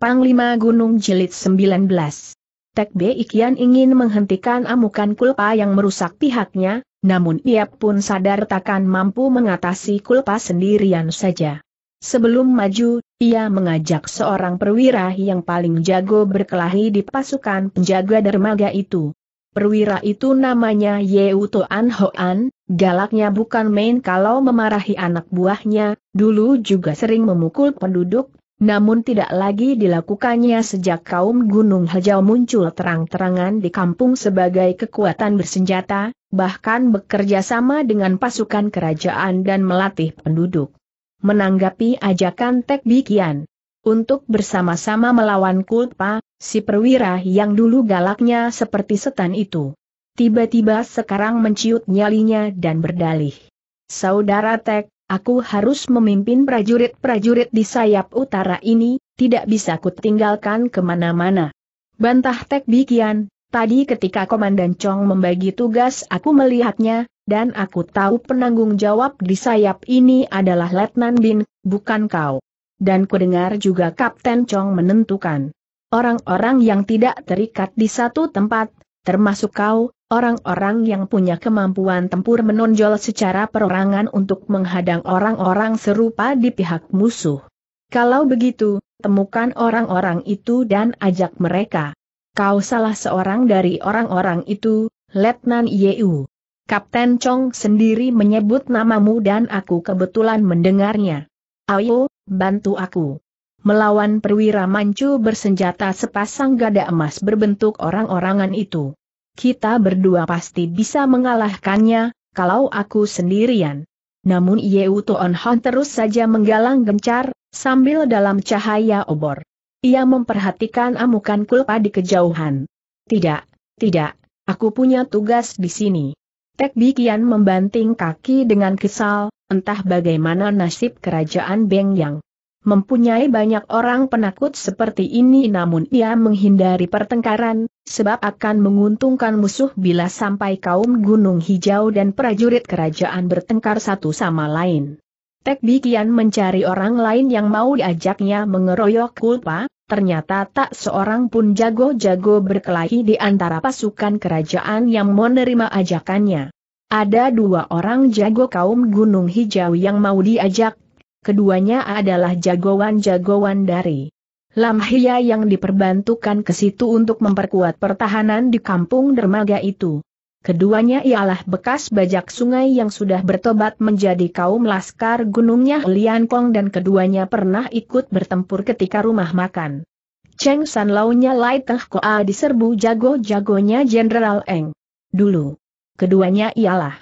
Panglima Gunung Jilid 19 Tek Ikian ingin menghentikan amukan kulpa yang merusak pihaknya, namun ia pun sadar takkan mampu mengatasi kulpa sendirian saja. Sebelum maju, ia mengajak seorang perwira yang paling jago berkelahi di pasukan penjaga dermaga itu. Perwira itu namanya Yeu Toan Hoan, galaknya bukan main kalau memarahi anak buahnya, dulu juga sering memukul penduduk namun tidak lagi dilakukannya sejak kaum Gunung Hejau muncul terang-terangan di kampung sebagai kekuatan bersenjata, bahkan bekerja sama dengan pasukan kerajaan dan melatih penduduk. Menanggapi ajakan Tek Bikian untuk bersama-sama melawan Kultpa, si perwira yang dulu galaknya seperti setan itu. Tiba-tiba sekarang menciut nyalinya dan berdalih. Saudara Tek, Aku harus memimpin prajurit-prajurit di sayap utara ini, tidak bisa kutinggalkan kemana-mana. Bantah Tek Bikian, tadi ketika Komandan Chong membagi tugas aku melihatnya, dan aku tahu penanggung jawab di sayap ini adalah Letnan Bin, bukan kau. Dan kudengar juga Kapten Chong menentukan. Orang-orang yang tidak terikat di satu tempat, termasuk kau, Orang-orang yang punya kemampuan tempur menonjol secara perorangan untuk menghadang orang-orang serupa di pihak musuh. Kalau begitu, temukan orang-orang itu dan ajak mereka. Kau salah seorang dari orang-orang itu, Letnan Yeu. Kapten Chong sendiri menyebut namamu dan aku kebetulan mendengarnya. Ayo, bantu aku melawan perwira mancu bersenjata sepasang gada emas berbentuk orang-orangan itu kita berdua pasti bisa mengalahkannya, kalau aku sendirian. Namun Yeu Toon Hon terus saja menggalang gencar, sambil dalam cahaya obor. Ia memperhatikan amukan kulpa di kejauhan. Tidak, tidak, aku punya tugas di sini. Tek Bikian membanting kaki dengan kesal, entah bagaimana nasib kerajaan Beng Yang. Mempunyai banyak orang penakut seperti ini namun ia menghindari pertengkaran, sebab akan menguntungkan musuh bila sampai kaum Gunung Hijau dan prajurit kerajaan bertengkar satu sama lain. Tek Bikian mencari orang lain yang mau diajaknya mengeroyok Kulpa, ternyata tak seorang pun jago-jago berkelahi di antara pasukan kerajaan yang menerima ajakannya. Ada dua orang jago kaum Gunung Hijau yang mau diajak, keduanya adalah jagoan-jagoan dari Lam Hia yang diperbantukan ke situ untuk memperkuat pertahanan di kampung dermaga itu. Keduanya ialah bekas bajak sungai yang sudah bertobat menjadi kaum laskar gunungnya Lian Kong dan keduanya pernah ikut bertempur ketika rumah makan. Cheng San Launya Lai Teh Koa diserbu jago-jagonya Jenderal Eng. Dulu. Keduanya ialah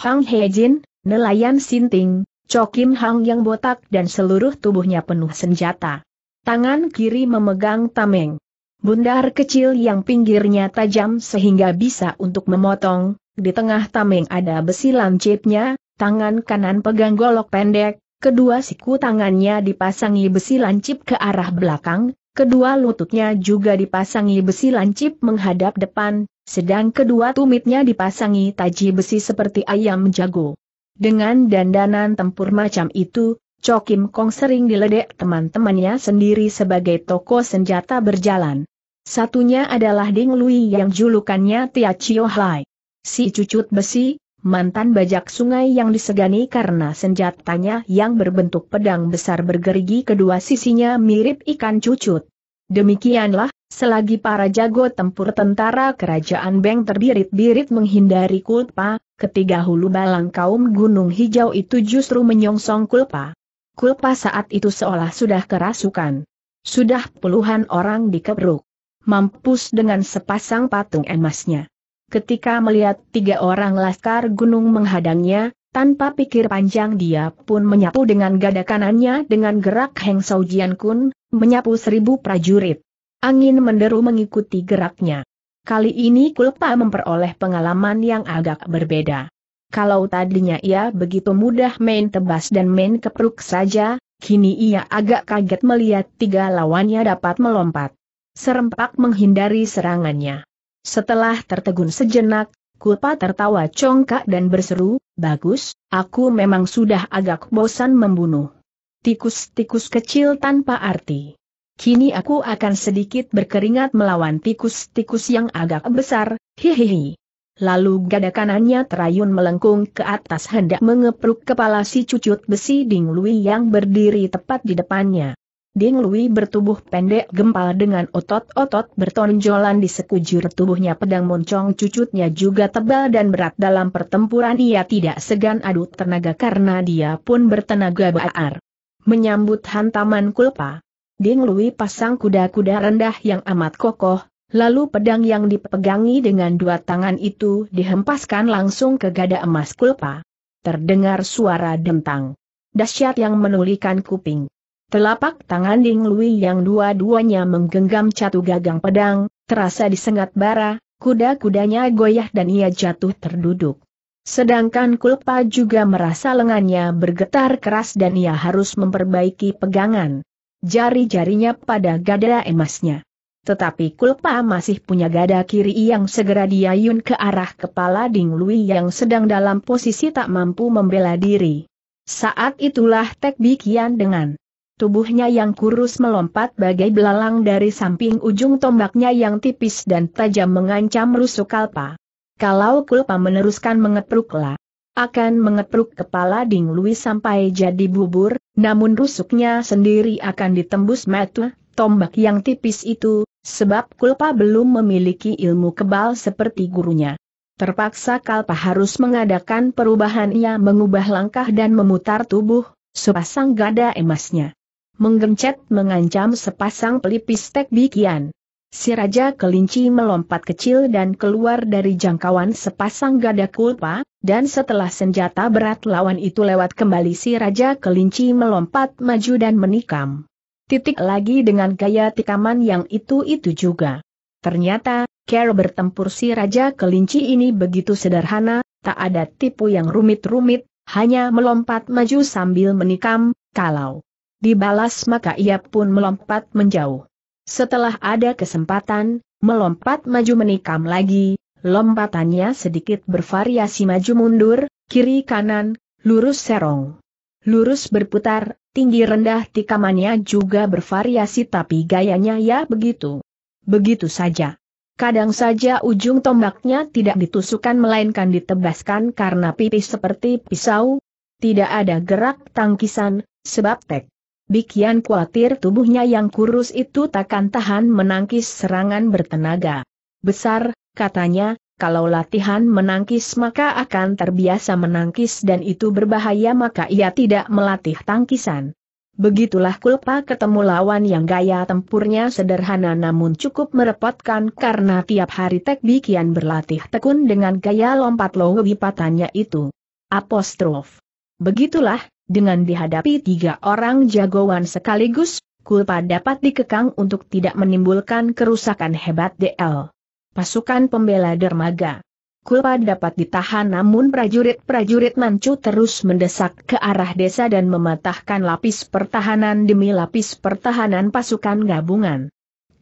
Hang He Jin, nelayan Sinting, Chokim Hang yang botak dan seluruh tubuhnya penuh senjata. Tangan kiri memegang tameng. Bundar kecil yang pinggirnya tajam sehingga bisa untuk memotong, di tengah tameng ada besi lancipnya, tangan kanan pegang golok pendek, kedua siku tangannya dipasangi besi lancip ke arah belakang, kedua lututnya juga dipasangi besi lancip menghadap depan, sedang kedua tumitnya dipasangi taji besi seperti ayam jago. Dengan dandanan tempur macam itu, Cho Kong sering diledek teman-temannya sendiri sebagai toko senjata berjalan. Satunya adalah Ding Lui yang julukannya Tia Chio Hai. Si cucut besi, mantan bajak sungai yang disegani karena senjatanya yang berbentuk pedang besar bergerigi kedua sisinya mirip ikan cucut. Demikianlah, selagi para jago tempur tentara kerajaan Beng terbirit-birit menghindari Kulpa, ketiga hulu balang kaum Gunung Hijau itu justru menyongsong Kulpa. Kulpa saat itu seolah sudah kerasukan. Sudah puluhan orang dikebruk. Mampus dengan sepasang patung emasnya. Ketika melihat tiga orang laskar gunung menghadangnya, tanpa pikir panjang dia pun menyapu dengan gada kanannya dengan gerak Heng Sao Jian Kun, menyapu seribu prajurit. Angin menderu mengikuti geraknya. Kali ini Kulpa memperoleh pengalaman yang agak berbeda kalau tadinya ia begitu mudah main tebas dan main kepruk saja, kini ia agak kaget melihat tiga lawannya dapat melompat. Serempak menghindari serangannya. Setelah tertegun sejenak, Kupa tertawa congkak dan berseru, Bagus, aku memang sudah agak bosan membunuh. Tikus-tikus kecil tanpa arti. Kini aku akan sedikit berkeringat melawan tikus-tikus yang agak besar, hihihi. Lalu gada kanannya terayun melengkung ke atas hendak mengepruk kepala si cucut besi Ding Lui yang berdiri tepat di depannya. Ding Lui bertubuh pendek gempal dengan otot-otot bertonjolan di sekujur tubuhnya pedang moncong cucutnya juga tebal dan berat dalam pertempuran ia tidak segan adu tenaga karena dia pun bertenaga baar. Menyambut hantaman kulpa, Ding Lui pasang kuda-kuda rendah yang amat kokoh, Lalu pedang yang dipegangi dengan dua tangan itu dihempaskan langsung ke gada emas kulpa. Terdengar suara dentang. Dasyat yang menulikan kuping. Telapak tangan Ding Lui yang dua-duanya menggenggam catu gagang pedang, terasa disengat bara, kuda-kudanya goyah dan ia jatuh terduduk. Sedangkan Kulpa juga merasa lengannya bergetar keras dan ia harus memperbaiki pegangan jari-jarinya pada gada emasnya. Tetapi Kulpa masih punya gada kiri yang segera diayun ke arah kepala Ding Lui yang sedang dalam posisi tak mampu membela diri. Saat itulah Tek Bikian dengan tubuhnya yang kurus melompat bagai belalang dari samping ujung tombaknya yang tipis dan tajam mengancam rusuk Kalpa. Kalau Kulpa meneruskan mengepruklah, akan mengepruk kepala Ding Lui sampai jadi bubur, namun rusuknya sendiri akan ditembus metu. tombak yang tipis itu, Sebab Kulpa belum memiliki ilmu kebal seperti gurunya. Terpaksa Kalpa harus mengadakan perubahannya, mengubah langkah dan memutar tubuh, sepasang gada emasnya. Menggencet mengancam sepasang pelipis tek bikian. Si Raja Kelinci melompat kecil dan keluar dari jangkauan sepasang gada kulpa, dan setelah senjata berat lawan itu lewat kembali si Raja Kelinci melompat maju dan menikam. Titik lagi dengan gaya tikaman yang itu-itu juga. Ternyata, cara bertempur si Raja Kelinci ini begitu sederhana, tak ada tipu yang rumit-rumit, hanya melompat maju sambil menikam, kalau dibalas maka ia pun melompat menjauh. Setelah ada kesempatan, melompat maju menikam lagi, lompatannya sedikit bervariasi maju mundur, kiri kanan, lurus serong. Lurus berputar, tinggi rendah tikamannya juga bervariasi tapi gayanya ya begitu. Begitu saja. Kadang saja ujung tombaknya tidak ditusukan melainkan ditebaskan karena pipis seperti pisau. Tidak ada gerak tangkisan, sebab tek. Bikian khawatir tubuhnya yang kurus itu takkan tahan menangkis serangan bertenaga. Besar, katanya, kalau latihan menangkis maka akan terbiasa menangkis dan itu berbahaya maka ia tidak melatih tangkisan. Begitulah Kulpa ketemu lawan yang gaya tempurnya sederhana namun cukup merepotkan karena tiap hari Tek Bikian berlatih tekun dengan gaya lompat low wipatannya itu. Apostrof. Begitulah, dengan dihadapi tiga orang jagoan sekaligus, Kulpa dapat dikekang untuk tidak menimbulkan kerusakan hebat DL pasukan pembela dermaga. Kulpa dapat ditahan namun prajurit-prajurit Manchu terus mendesak ke arah desa dan mematahkan lapis pertahanan demi lapis pertahanan pasukan gabungan.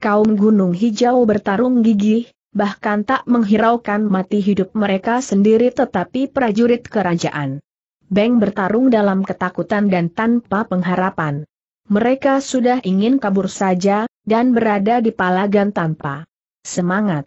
Kaum Gunung Hijau bertarung gigih, bahkan tak menghiraukan mati hidup mereka sendiri tetapi prajurit kerajaan. Beng bertarung dalam ketakutan dan tanpa pengharapan. Mereka sudah ingin kabur saja, dan berada di palagan tanpa semangat.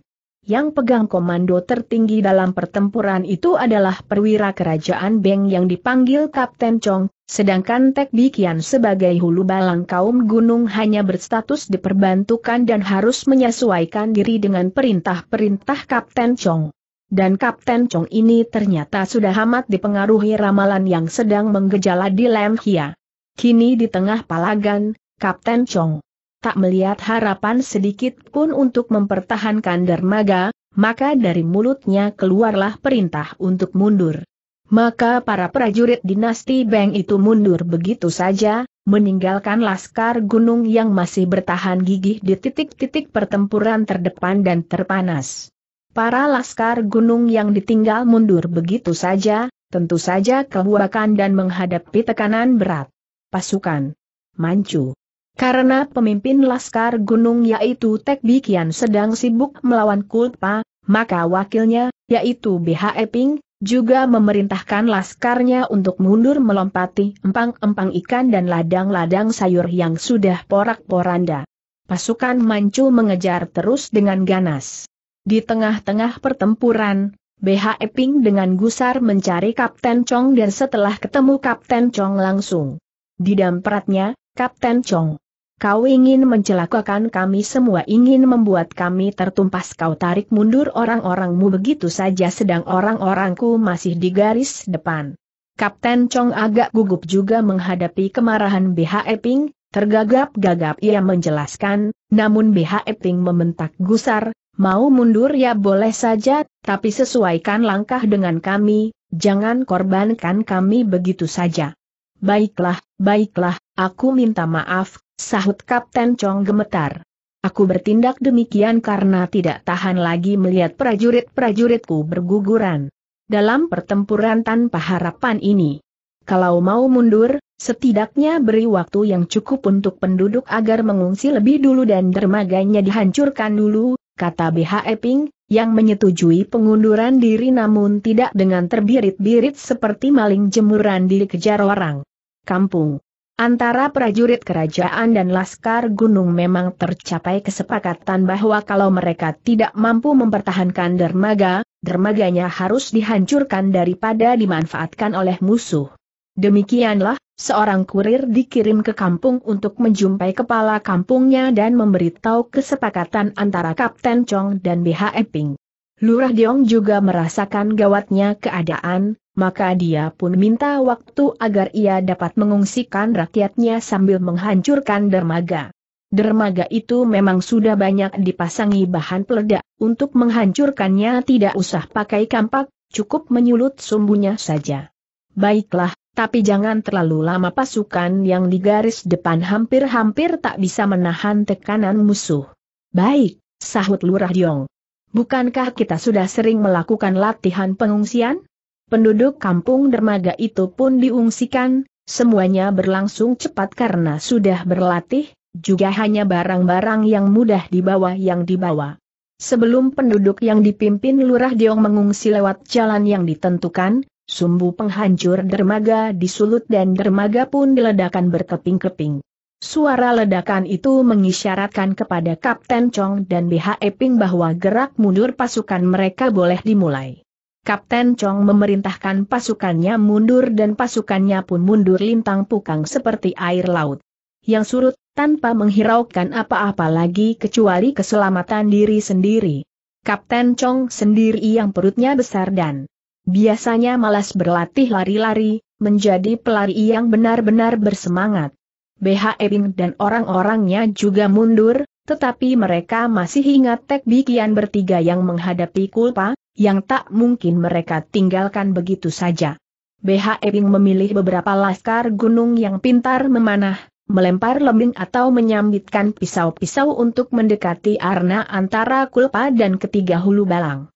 Yang pegang komando tertinggi dalam pertempuran itu adalah perwira kerajaan Beng yang dipanggil Kapten Chong, sedangkan Tek Bikian sebagai hulu balang kaum gunung hanya berstatus diperbantukan dan harus menyesuaikan diri dengan perintah-perintah Kapten Chong. Dan Kapten Chong ini ternyata sudah amat dipengaruhi ramalan yang sedang menggejala di Lemhia. Kini di tengah palagan, Kapten Chong tak melihat harapan sedikit pun untuk mempertahankan dermaga, maka dari mulutnya keluarlah perintah untuk mundur. Maka para prajurit dinasti Beng itu mundur begitu saja, meninggalkan laskar gunung yang masih bertahan gigih di titik-titik pertempuran terdepan dan terpanas. Para laskar gunung yang ditinggal mundur begitu saja, tentu saja kebuakan dan menghadapi tekanan berat. Pasukan mancu. Karena pemimpin Laskar Gunung yaitu Tek Bikian sedang sibuk melawan Kulpa, maka wakilnya, yaitu BH Eping, juga memerintahkan Laskarnya untuk mundur melompati empang-empang ikan dan ladang-ladang sayur yang sudah porak-poranda. Pasukan Manchu mengejar terus dengan ganas. Di tengah-tengah pertempuran, BH Eping dengan gusar mencari Kapten Chong dan setelah ketemu Kapten Chong langsung dampratnya, Kapten Chong. Kau ingin mencelakakan kami semua ingin membuat kami tertumpas kau tarik mundur orang-orangmu begitu saja sedang orang-orangku masih di garis depan. Kapten Chong agak gugup juga menghadapi kemarahan BH Eping, tergagap-gagap ia menjelaskan, namun BH Eping membentak gusar, mau mundur ya boleh saja, tapi sesuaikan langkah dengan kami, jangan korbankan kami begitu saja. Baiklah, baiklah, aku minta maaf, Sahut Kapten Chong gemetar. Aku bertindak demikian karena tidak tahan lagi melihat prajurit-prajuritku berguguran. Dalam pertempuran tanpa harapan ini. Kalau mau mundur, setidaknya beri waktu yang cukup untuk penduduk agar mengungsi lebih dulu dan dermaganya dihancurkan dulu, kata BH Eping, yang menyetujui pengunduran diri namun tidak dengan terbirit-birit seperti maling jemuran dikejar orang. Kampung Antara prajurit kerajaan dan laskar gunung memang tercapai kesepakatan bahwa kalau mereka tidak mampu mempertahankan dermaga, dermaganya harus dihancurkan daripada dimanfaatkan oleh musuh. Demikianlah, seorang kurir dikirim ke kampung untuk menjumpai kepala kampungnya dan memberitahu kesepakatan antara Kapten Chong dan BH Eping. Lurah Diong juga merasakan gawatnya keadaan, maka dia pun minta waktu agar ia dapat mengungsikan rakyatnya sambil menghancurkan dermaga. Dermaga itu memang sudah banyak dipasangi bahan peledak, untuk menghancurkannya tidak usah pakai kampak, cukup menyulut sumbunya saja. Baiklah, tapi jangan terlalu lama pasukan yang di garis depan hampir-hampir tak bisa menahan tekanan musuh. Baik, sahut Lurah Diong. Bukankah kita sudah sering melakukan latihan pengungsian? Penduduk kampung dermaga itu pun diungsikan, semuanya berlangsung cepat karena sudah berlatih, juga hanya barang-barang yang mudah dibawa yang dibawa. Sebelum penduduk yang dipimpin Lurah Diong mengungsi lewat jalan yang ditentukan, sumbu penghancur dermaga disulut dan dermaga pun diledakan berkeping-keping. Suara ledakan itu mengisyaratkan kepada Kapten Chong dan BHE Eping bahwa gerak mundur pasukan mereka boleh dimulai. Kapten Chong memerintahkan pasukannya mundur dan pasukannya pun mundur lintang pukang seperti air laut. Yang surut, tanpa menghiraukan apa-apa lagi kecuali keselamatan diri sendiri. Kapten Chong sendiri yang perutnya besar dan biasanya malas berlatih lari-lari, menjadi pelari yang benar-benar bersemangat. BH Ebing dan orang-orangnya juga mundur, tetapi mereka masih ingat Tek Bikian bertiga yang menghadapi Kulpa, yang tak mungkin mereka tinggalkan begitu saja. BH Ebing memilih beberapa laskar gunung yang pintar memanah, melempar lembing atau menyambitkan pisau-pisau untuk mendekati arna antara Kulpa dan ketiga hulu balang.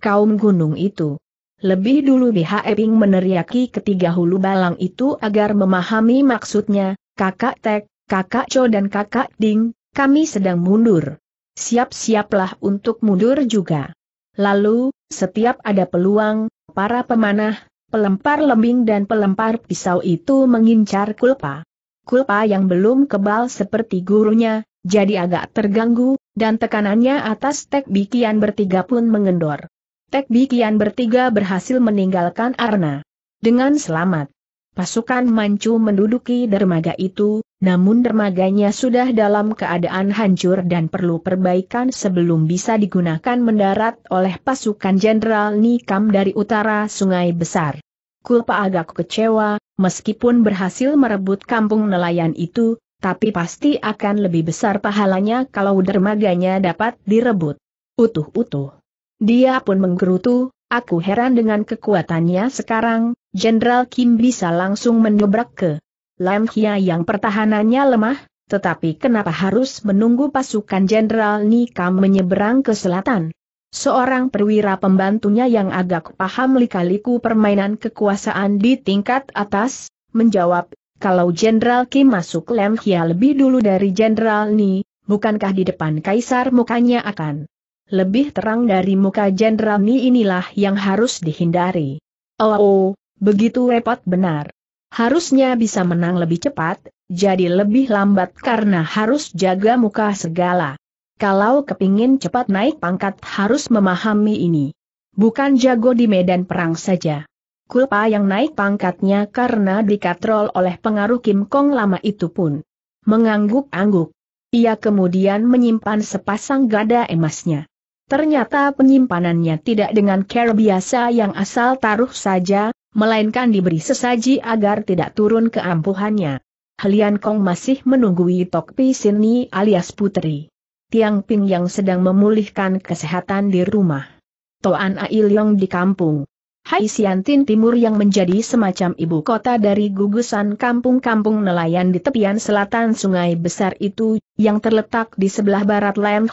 Kaum gunung itu. Lebih dulu BH Ebing meneriaki ketiga hulu balang itu agar memahami maksudnya, kakak Tek, kakak cho dan kakak Ding, kami sedang mundur. Siap-siaplah untuk mundur juga. Lalu, setiap ada peluang, para pemanah, pelempar lembing dan pelempar pisau itu mengincar kulpa. Kulpa yang belum kebal seperti gurunya, jadi agak terganggu, dan tekanannya atas Tek Bikian bertiga pun mengendor. Tek Bikian bertiga berhasil meninggalkan Arna. Dengan selamat. Pasukan Mancu menduduki dermaga itu, namun dermaganya sudah dalam keadaan hancur dan perlu perbaikan sebelum bisa digunakan mendarat oleh pasukan Jenderal Nikam dari utara Sungai Besar. Kulpa agak kecewa, meskipun berhasil merebut kampung nelayan itu, tapi pasti akan lebih besar pahalanya kalau dermaganya dapat direbut. Utuh-utuh. Dia pun menggerutu, aku heran dengan kekuatannya sekarang, Jenderal Kim bisa langsung mendobrak ke Lam Hia yang pertahanannya lemah, tetapi kenapa harus menunggu pasukan Jenderal Nikam menyeberang ke selatan? Seorang perwira pembantunya yang agak paham lika-liku permainan kekuasaan di tingkat atas, menjawab, kalau Jenderal Kim masuk Lam Hia lebih dulu dari Jenderal Ni, bukankah di depan Kaisar mukanya akan lebih terang dari muka Jenderal Ni inilah yang harus dihindari. Oh, oh begitu repot benar harusnya bisa menang lebih cepat, jadi lebih lambat karena harus jaga muka segala. Kalau kepingin cepat naik pangkat harus memahami ini. Bukan jago di medan perang saja. Kulpa yang naik pangkatnya karena dikatrol oleh pengaruh Kim Kong lama itu pun mengangguk-angguk. Ia kemudian menyimpan sepasang gada emasnya. Ternyata penyimpanannya tidak dengan care biasa yang asal taruh saja, melainkan diberi sesaji agar tidak turun keampuhannya. ampuhannya. Helian Kong masih menunggui Tok Pi Sini alias putri. Tiang Ping yang sedang memulihkan kesehatan di rumah. Toan Ailong di kampung. Hai Siantin Timur yang menjadi semacam ibu kota dari gugusan kampung-kampung nelayan di tepian selatan sungai besar itu, yang terletak di sebelah barat Lam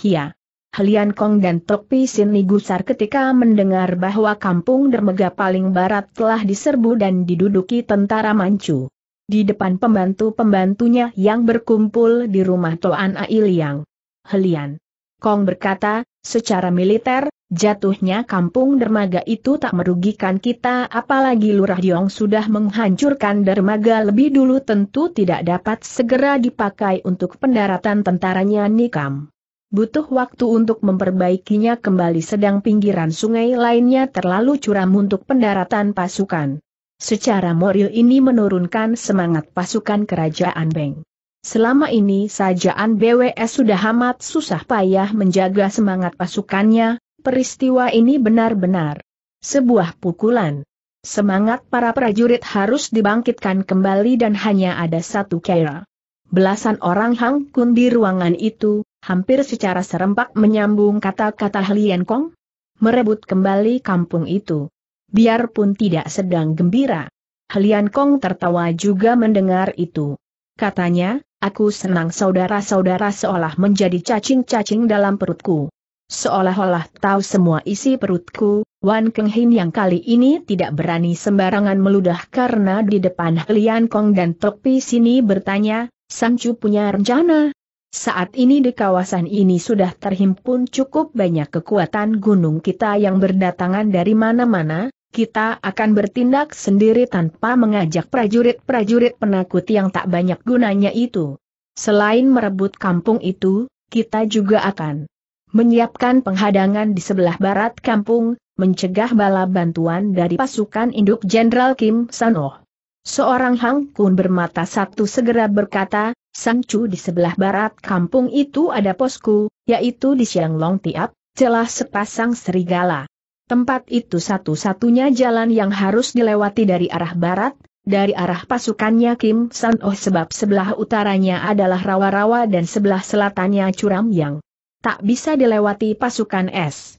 Helian Kong dan Tok Pisin gusar ketika mendengar bahwa kampung Dermaga paling barat telah diserbu dan diduduki tentara Manchu. Di depan pembantu-pembantunya yang berkumpul di rumah Toan Ailiang. Helian Kong berkata, secara militer, jatuhnya kampung dermaga itu tak merugikan kita apalagi Lurah Diong sudah menghancurkan dermaga lebih dulu tentu tidak dapat segera dipakai untuk pendaratan tentaranya Nikam. Butuh waktu untuk memperbaikinya kembali sedang pinggiran sungai lainnya terlalu curam untuk pendaratan pasukan. Secara moral ini menurunkan semangat pasukan kerajaan Beng. Selama ini sajaan BWS sudah amat susah payah menjaga semangat pasukannya, peristiwa ini benar-benar sebuah pukulan. Semangat para prajurit harus dibangkitkan kembali dan hanya ada satu kera. Belasan orang Hang di ruangan itu, hampir secara serempak menyambung kata-kata Hlian Kong, merebut kembali kampung itu. Biarpun tidak sedang gembira, Hlian Kong tertawa juga mendengar itu. Katanya, aku senang saudara-saudara seolah menjadi cacing-cacing dalam perutku. Seolah-olah tahu semua isi perutku, Wan Keng Hin yang kali ini tidak berani sembarangan meludah karena di depan Hlian Kong dan Tok Pi sini bertanya, Sang Chu punya rencana, saat ini di kawasan ini sudah terhimpun cukup banyak kekuatan gunung kita yang berdatangan dari mana-mana, kita akan bertindak sendiri tanpa mengajak prajurit-prajurit penakut yang tak banyak gunanya itu. Selain merebut kampung itu, kita juga akan menyiapkan penghadangan di sebelah barat kampung, mencegah bala bantuan dari pasukan induk Jenderal Kim Sanoh. Seorang Hang Kun bermata satu segera berkata, Sangcu di sebelah barat kampung itu ada posku, yaitu di Sianglong Tiap, celah sepasang serigala. Tempat itu satu-satunya jalan yang harus dilewati dari arah barat, dari arah pasukannya Kim San Oh sebab sebelah utaranya adalah rawa-rawa dan sebelah selatannya curam yang tak bisa dilewati pasukan S.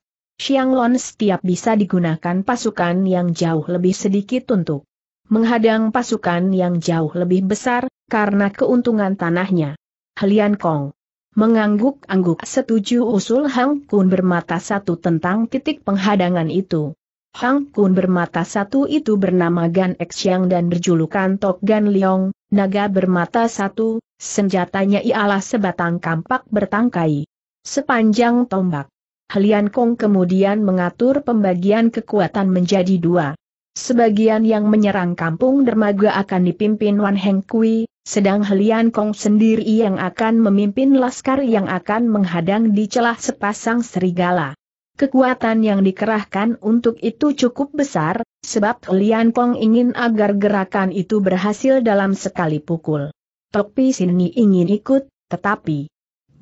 Long setiap bisa digunakan pasukan yang jauh lebih sedikit untuk menghadang pasukan yang jauh lebih besar, karena keuntungan tanahnya. Helian Kong mengangguk-angguk setuju usul Hang Kun bermata satu tentang titik penghadangan itu. Hang Kun bermata satu itu bernama Gan Xiang dan berjulukan Tok Gan Leong, naga bermata satu, senjatanya ialah sebatang kampak bertangkai. Sepanjang tombak, Helian Kong kemudian mengatur pembagian kekuatan menjadi dua. Sebagian yang menyerang kampung dermaga akan dipimpin Wan Heng Kui, sedang Helian Kong sendiri yang akan memimpin laskar yang akan menghadang di celah sepasang serigala. Kekuatan yang dikerahkan untuk itu cukup besar, sebab Helian Kong ingin agar gerakan itu berhasil dalam sekali pukul. Topi sini ingin ikut, tetapi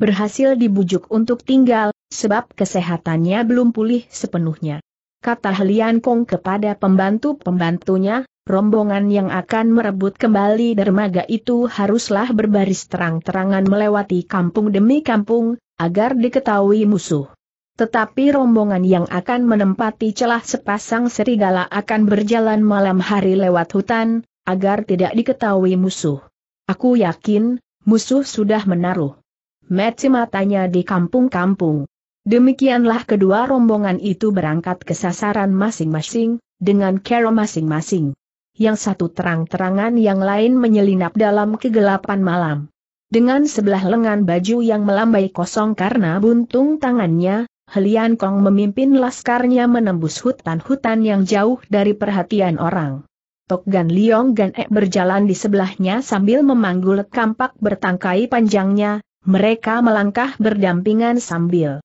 berhasil dibujuk untuk tinggal, sebab kesehatannya belum pulih sepenuhnya kata Helian Kong kepada pembantu-pembantunya, rombongan yang akan merebut kembali dermaga itu haruslah berbaris terang-terangan melewati kampung demi kampung, agar diketahui musuh. Tetapi rombongan yang akan menempati celah sepasang serigala akan berjalan malam hari lewat hutan, agar tidak diketahui musuh. Aku yakin, musuh sudah menaruh. Mati matanya di kampung-kampung. Demikianlah kedua rombongan itu berangkat ke sasaran masing-masing, dengan cara masing-masing. Yang satu terang-terangan yang lain menyelinap dalam kegelapan malam. Dengan sebelah lengan baju yang melambai kosong karena buntung tangannya, Helian Kong memimpin laskarnya menembus hutan-hutan yang jauh dari perhatian orang. Tok Gan Liong Gan Ek berjalan di sebelahnya sambil memanggul kampak bertangkai panjangnya, mereka melangkah berdampingan sambil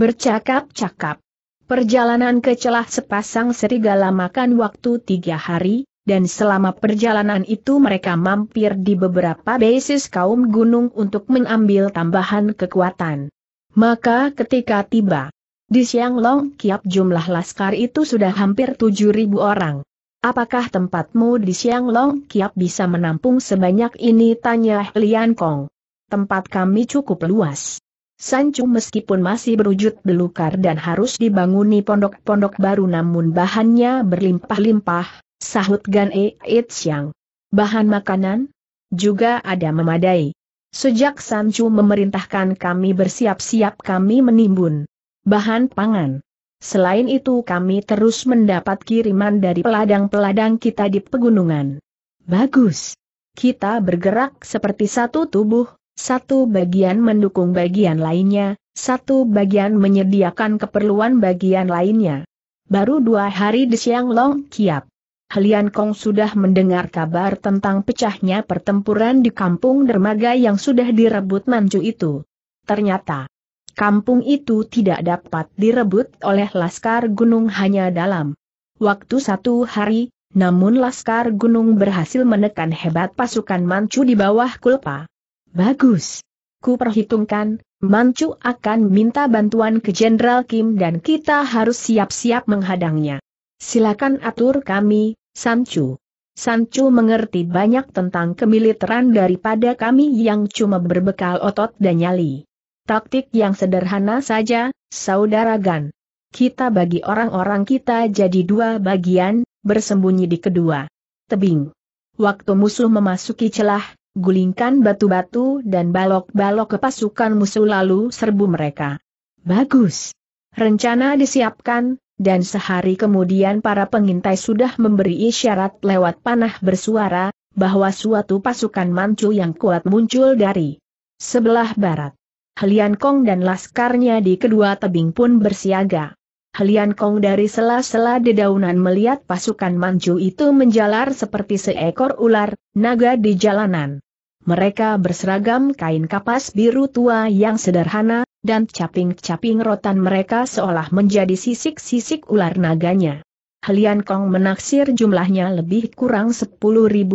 bercakap-cakap. Perjalanan ke celah sepasang serigala makan waktu tiga hari, dan selama perjalanan itu mereka mampir di beberapa basis kaum gunung untuk mengambil tambahan kekuatan. Maka ketika tiba di Siang Long Kiap jumlah laskar itu sudah hampir tujuh ribu orang. Apakah tempatmu di Siang Long Kiap bisa menampung sebanyak ini? Tanya Lian Kong. Tempat kami cukup luas. Sancu meskipun masih berwujud belukar dan harus dibanguni pondok-pondok baru namun bahannya berlimpah-limpah, sahut Gan E. Itsyang. Bahan makanan? Juga ada memadai. Sejak Sancu memerintahkan kami bersiap-siap kami menimbun bahan pangan. Selain itu kami terus mendapat kiriman dari peladang-peladang kita di pegunungan. Bagus. Kita bergerak seperti satu tubuh, satu bagian mendukung bagian lainnya, satu bagian menyediakan keperluan bagian lainnya. Baru dua hari di siang Long Kiap. Helian Kong sudah mendengar kabar tentang pecahnya pertempuran di kampung dermaga yang sudah direbut Manju itu. Ternyata, kampung itu tidak dapat direbut oleh Laskar Gunung hanya dalam waktu satu hari, namun Laskar Gunung berhasil menekan hebat pasukan Manchu di bawah Kulpa. Bagus. Ku perhitungkan, Mancu akan minta bantuan ke Jenderal Kim dan kita harus siap-siap menghadangnya. Silakan atur kami, Sancu. Sancu mengerti banyak tentang kemiliteran daripada kami yang cuma berbekal otot dan nyali. Taktik yang sederhana saja, saudara Gan. Kita bagi orang-orang kita jadi dua bagian, bersembunyi di kedua tebing. Waktu musuh memasuki celah, gulingkan batu-batu dan balok-balok ke pasukan musuh lalu serbu mereka. Bagus. Rencana disiapkan, dan sehari kemudian para pengintai sudah memberi isyarat lewat panah bersuara, bahwa suatu pasukan mancu yang kuat muncul dari sebelah barat. Helian Kong dan laskarnya di kedua tebing pun bersiaga. Helian Kong dari sela-sela dedaunan melihat pasukan Manju itu menjalar seperti seekor ular, naga di jalanan. Mereka berseragam kain kapas biru tua yang sederhana, dan caping-caping rotan mereka seolah menjadi sisik-sisik ular naganya. Helian Kong menaksir jumlahnya lebih kurang 10.000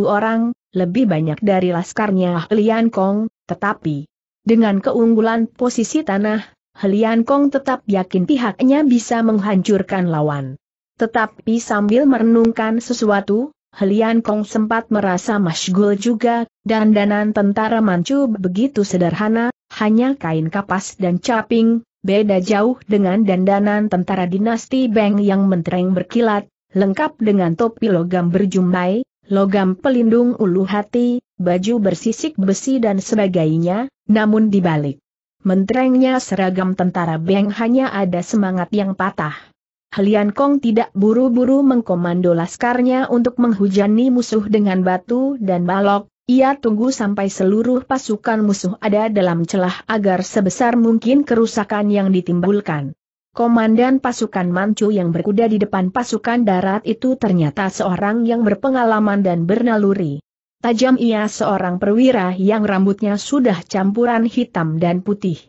orang, lebih banyak dari laskarnya Helian Kong, tetapi dengan keunggulan posisi tanah, Helian Kong tetap yakin pihaknya bisa menghancurkan lawan. Tetapi sambil merenungkan sesuatu, Helian Kong sempat merasa masgul juga, dan danan tentara Manchu begitu sederhana, hanya kain kapas dan caping, beda jauh dengan dandanan tentara dinasti Beng yang mentereng berkilat, lengkap dengan topi logam berjumbai, logam pelindung ulu hati, baju bersisik besi dan sebagainya, namun dibalik menterengnya seragam tentara Beng hanya ada semangat yang patah. Helian Kong tidak buru-buru mengkomando laskarnya untuk menghujani musuh dengan batu dan balok, ia tunggu sampai seluruh pasukan musuh ada dalam celah agar sebesar mungkin kerusakan yang ditimbulkan. Komandan pasukan Manchu yang berkuda di depan pasukan darat itu ternyata seorang yang berpengalaman dan bernaluri tajam ia seorang perwira yang rambutnya sudah campuran hitam dan putih.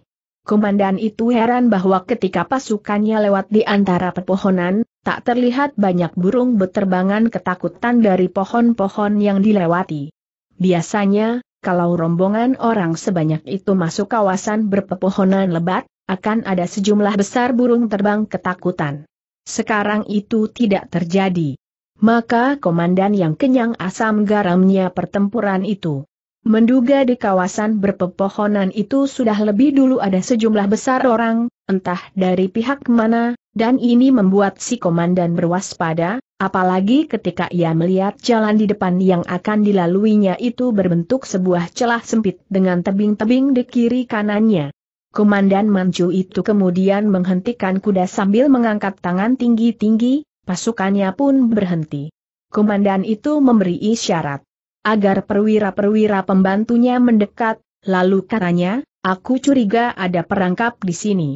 Komandan itu heran bahwa ketika pasukannya lewat di antara pepohonan, tak terlihat banyak burung beterbangan ketakutan dari pohon-pohon yang dilewati. Biasanya, kalau rombongan orang sebanyak itu masuk kawasan berpepohonan lebat, akan ada sejumlah besar burung terbang ketakutan. Sekarang itu tidak terjadi maka komandan yang kenyang asam garamnya pertempuran itu. Menduga di kawasan berpepohonan itu sudah lebih dulu ada sejumlah besar orang, entah dari pihak mana, dan ini membuat si komandan berwaspada, apalagi ketika ia melihat jalan di depan yang akan dilaluinya itu berbentuk sebuah celah sempit dengan tebing-tebing di kiri kanannya. Komandan Manju itu kemudian menghentikan kuda sambil mengangkat tangan tinggi-tinggi, Pasukannya pun berhenti. Komandan itu memberi isyarat agar perwira-perwira pembantunya mendekat, lalu katanya, aku curiga ada perangkap di sini.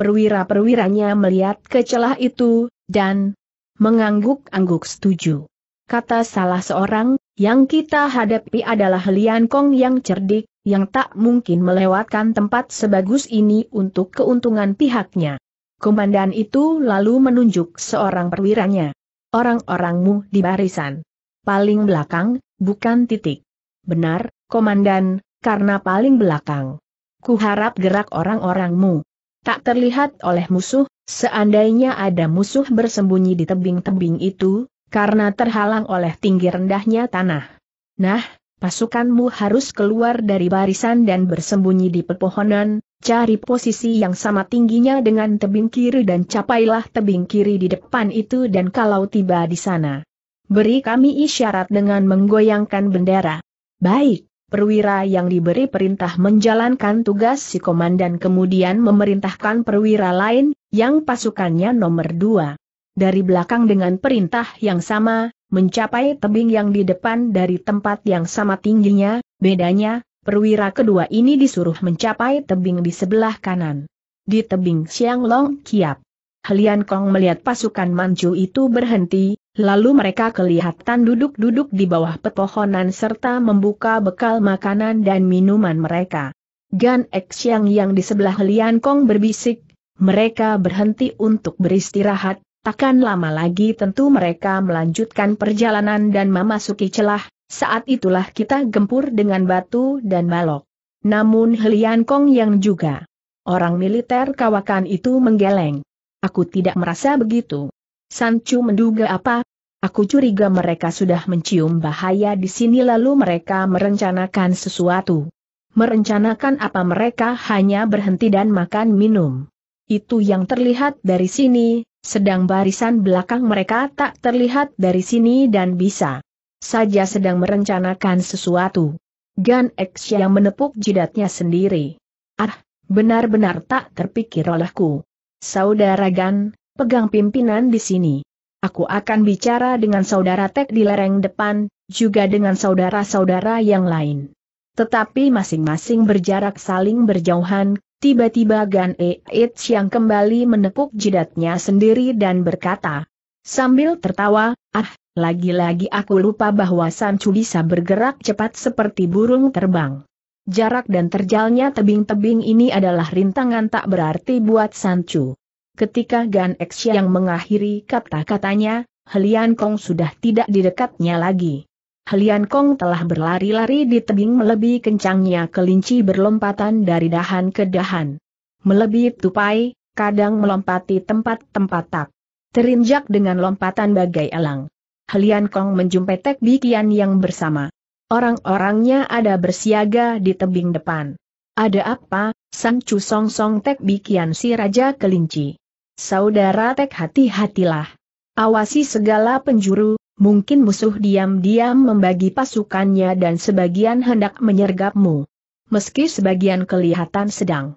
Perwira-perwiranya melihat ke celah itu, dan mengangguk-angguk setuju. Kata salah seorang, yang kita hadapi adalah Lian Kong yang cerdik, yang tak mungkin melewatkan tempat sebagus ini untuk keuntungan pihaknya. Komandan itu lalu menunjuk seorang perwiranya. Orang-orangmu di barisan. Paling belakang, bukan titik. Benar, Komandan, karena paling belakang. Kuharap gerak orang-orangmu. Tak terlihat oleh musuh, seandainya ada musuh bersembunyi di tebing-tebing itu, karena terhalang oleh tinggi rendahnya tanah. Nah, pasukanmu harus keluar dari barisan dan bersembunyi di pepohonan, cari posisi yang sama tingginya dengan tebing kiri dan capailah tebing kiri di depan itu dan kalau tiba di sana. Beri kami isyarat dengan menggoyangkan bendera. Baik, perwira yang diberi perintah menjalankan tugas si komandan kemudian memerintahkan perwira lain, yang pasukannya nomor dua. Dari belakang dengan perintah yang sama, mencapai tebing yang di depan dari tempat yang sama tingginya, bedanya, perwira kedua ini disuruh mencapai tebing di sebelah kanan. Di tebing Xianglong Kiap. Helian Kong melihat pasukan Manchu itu berhenti, lalu mereka kelihatan duduk-duduk di bawah pepohonan serta membuka bekal makanan dan minuman mereka. Gan Xiang yang di sebelah Helian Kong berbisik, mereka berhenti untuk beristirahat, Takkan lama lagi tentu mereka melanjutkan perjalanan dan memasuki celah, saat itulah kita gempur dengan batu dan balok. Namun Helian Kong yang juga orang militer kawakan itu menggeleng. Aku tidak merasa begitu. Sancu menduga apa? Aku curiga mereka sudah mencium bahaya di sini lalu mereka merencanakan sesuatu. Merencanakan apa mereka hanya berhenti dan makan minum. Itu yang terlihat dari sini, sedang barisan belakang mereka tak terlihat dari sini dan bisa saja sedang merencanakan sesuatu. Gan X yang menepuk jidatnya sendiri. Ah, benar-benar tak terpikir olehku. Saudara Gan, pegang pimpinan di sini. Aku akan bicara dengan saudara Tek di lereng depan, juga dengan saudara-saudara yang lain. Tetapi masing-masing berjarak saling berjauhan, Tiba-tiba Gan E Eits yang kembali menekuk jidatnya sendiri dan berkata. Sambil tertawa, ah, lagi-lagi aku lupa bahwa Sancu bisa bergerak cepat seperti burung terbang. Jarak dan terjalnya tebing-tebing ini adalah rintangan tak berarti buat Sancu. Ketika Gan X yang mengakhiri kata-katanya, Helian Kong sudah tidak di dekatnya lagi. Helian Kong telah berlari-lari di tebing melebihi kencangnya kelinci berlompatan dari dahan ke dahan. Melebihi tupai, kadang melompati tempat-tempat tak. Terinjak dengan lompatan bagai elang. Helian Kong menjumpai Tek Bikian yang bersama. Orang-orangnya ada bersiaga di tebing depan. Ada apa, Sang Chu Song Song Tek Bikian si Raja Kelinci? Saudara Tek hati-hatilah. Awasi segala penjuru, mungkin musuh diam-diam membagi pasukannya dan sebagian hendak menyergapmu. Meski sebagian kelihatan sedang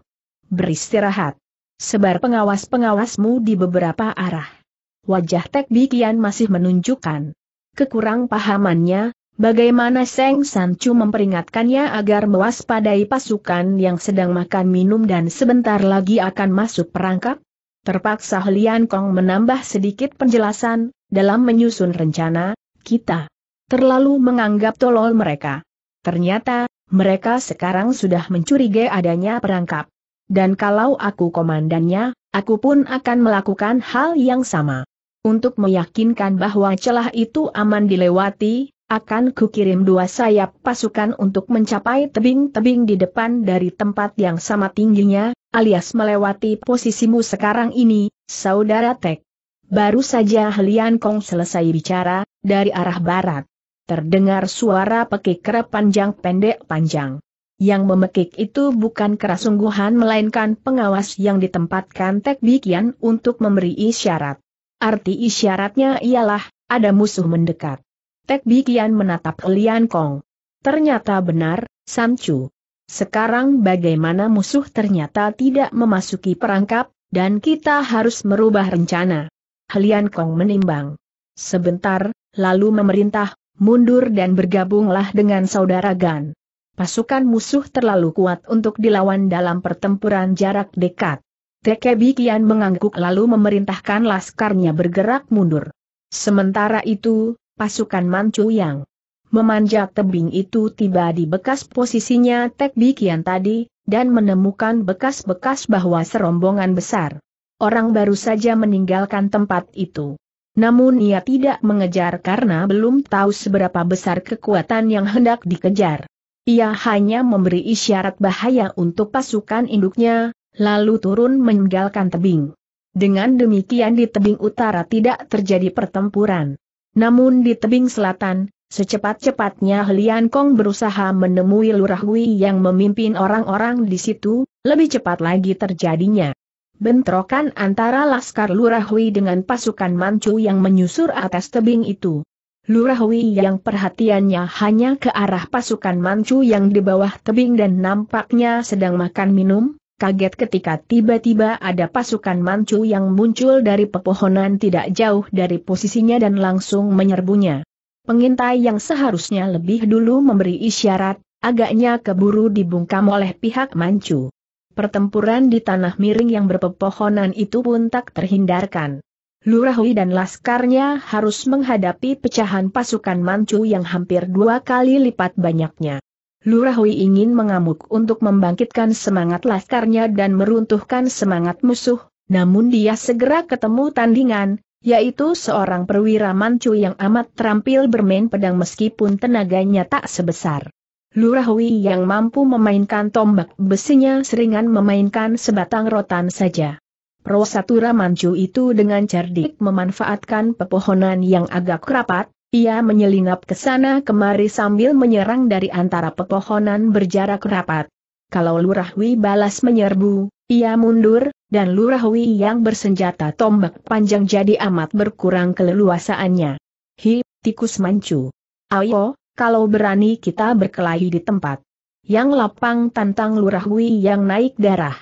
beristirahat. Sebar pengawas-pengawasmu di beberapa arah. Wajah Tek Bikian masih menunjukkan kekurang pahamannya, bagaimana Seng Sancu memperingatkannya agar mewaspadai pasukan yang sedang makan minum dan sebentar lagi akan masuk perangkap? Terpaksa Lian Kong menambah sedikit penjelasan, dalam menyusun rencana, kita terlalu menganggap tolol mereka. Ternyata, mereka sekarang sudah mencurigai adanya perangkap. Dan kalau aku komandannya, aku pun akan melakukan hal yang sama. Untuk meyakinkan bahwa celah itu aman dilewati, akan kukirim dua sayap pasukan untuk mencapai tebing-tebing di depan dari tempat yang sama tingginya, alias melewati posisimu sekarang ini, Saudara Tek. Baru saja Helian Kong selesai bicara, dari arah barat. Terdengar suara pekik kera panjang pendek panjang. Yang memekik itu bukan keras sungguhan melainkan pengawas yang ditempatkan Tek Bikian untuk memberi isyarat. Arti isyaratnya ialah, ada musuh mendekat. Tek Bikian menatap Helian Kong. Ternyata benar, Samcu. Sekarang bagaimana musuh ternyata tidak memasuki perangkap, dan kita harus merubah rencana. Helian Kong menimbang. Sebentar, lalu memerintah, mundur dan bergabunglah dengan saudara Gan. Pasukan musuh terlalu kuat untuk dilawan dalam pertempuran jarak dekat. Tekebi Kian mengangguk lalu memerintahkan laskarnya bergerak mundur. Sementara itu, pasukan Manchu yang memanjat tebing itu tiba di bekas posisinya Tekebi Kian tadi, dan menemukan bekas-bekas bahwa serombongan besar orang baru saja meninggalkan tempat itu. Namun ia tidak mengejar karena belum tahu seberapa besar kekuatan yang hendak dikejar. Ia hanya memberi isyarat bahaya untuk pasukan induknya, lalu turun meninggalkan tebing. Dengan demikian di tebing utara tidak terjadi pertempuran. Namun di tebing selatan, secepat-cepatnya Helian Kong berusaha menemui Lurah Hui yang memimpin orang-orang di situ, lebih cepat lagi terjadinya bentrokan antara Laskar Lurahui dengan pasukan Manchu yang menyusur atas tebing itu. Lurahui yang perhatiannya hanya ke arah pasukan Manchu yang di bawah tebing dan nampaknya sedang makan minum, kaget ketika tiba-tiba ada pasukan Manchu yang muncul dari pepohonan tidak jauh dari posisinya dan langsung menyerbunya. Pengintai yang seharusnya lebih dulu memberi isyarat, agaknya keburu dibungkam oleh pihak Manchu pertempuran di tanah miring yang berpepohonan itu pun tak terhindarkan. Lurahui dan laskarnya harus menghadapi pecahan pasukan Manchu yang hampir dua kali lipat banyaknya. Lurahui ingin mengamuk untuk membangkitkan semangat laskarnya dan meruntuhkan semangat musuh, namun dia segera ketemu tandingan, yaitu seorang perwira Manchu yang amat terampil bermain pedang meskipun tenaganya tak sebesar Lurahui yang mampu memainkan tombak besinya seringan memainkan sebatang rotan saja. Rosatura Mancu itu dengan cerdik memanfaatkan pepohonan yang agak rapat, ia menyelinap ke sana kemari sambil menyerang dari antara pepohonan berjarak rapat. Kalau Lurahwi balas menyerbu, ia mundur, dan Lurahwi yang bersenjata tombak panjang jadi amat berkurang keleluasaannya. Hi, tikus mancu. Ayo, kalau berani kita berkelahi di tempat. Yang lapang tantang Lurah yang naik darah.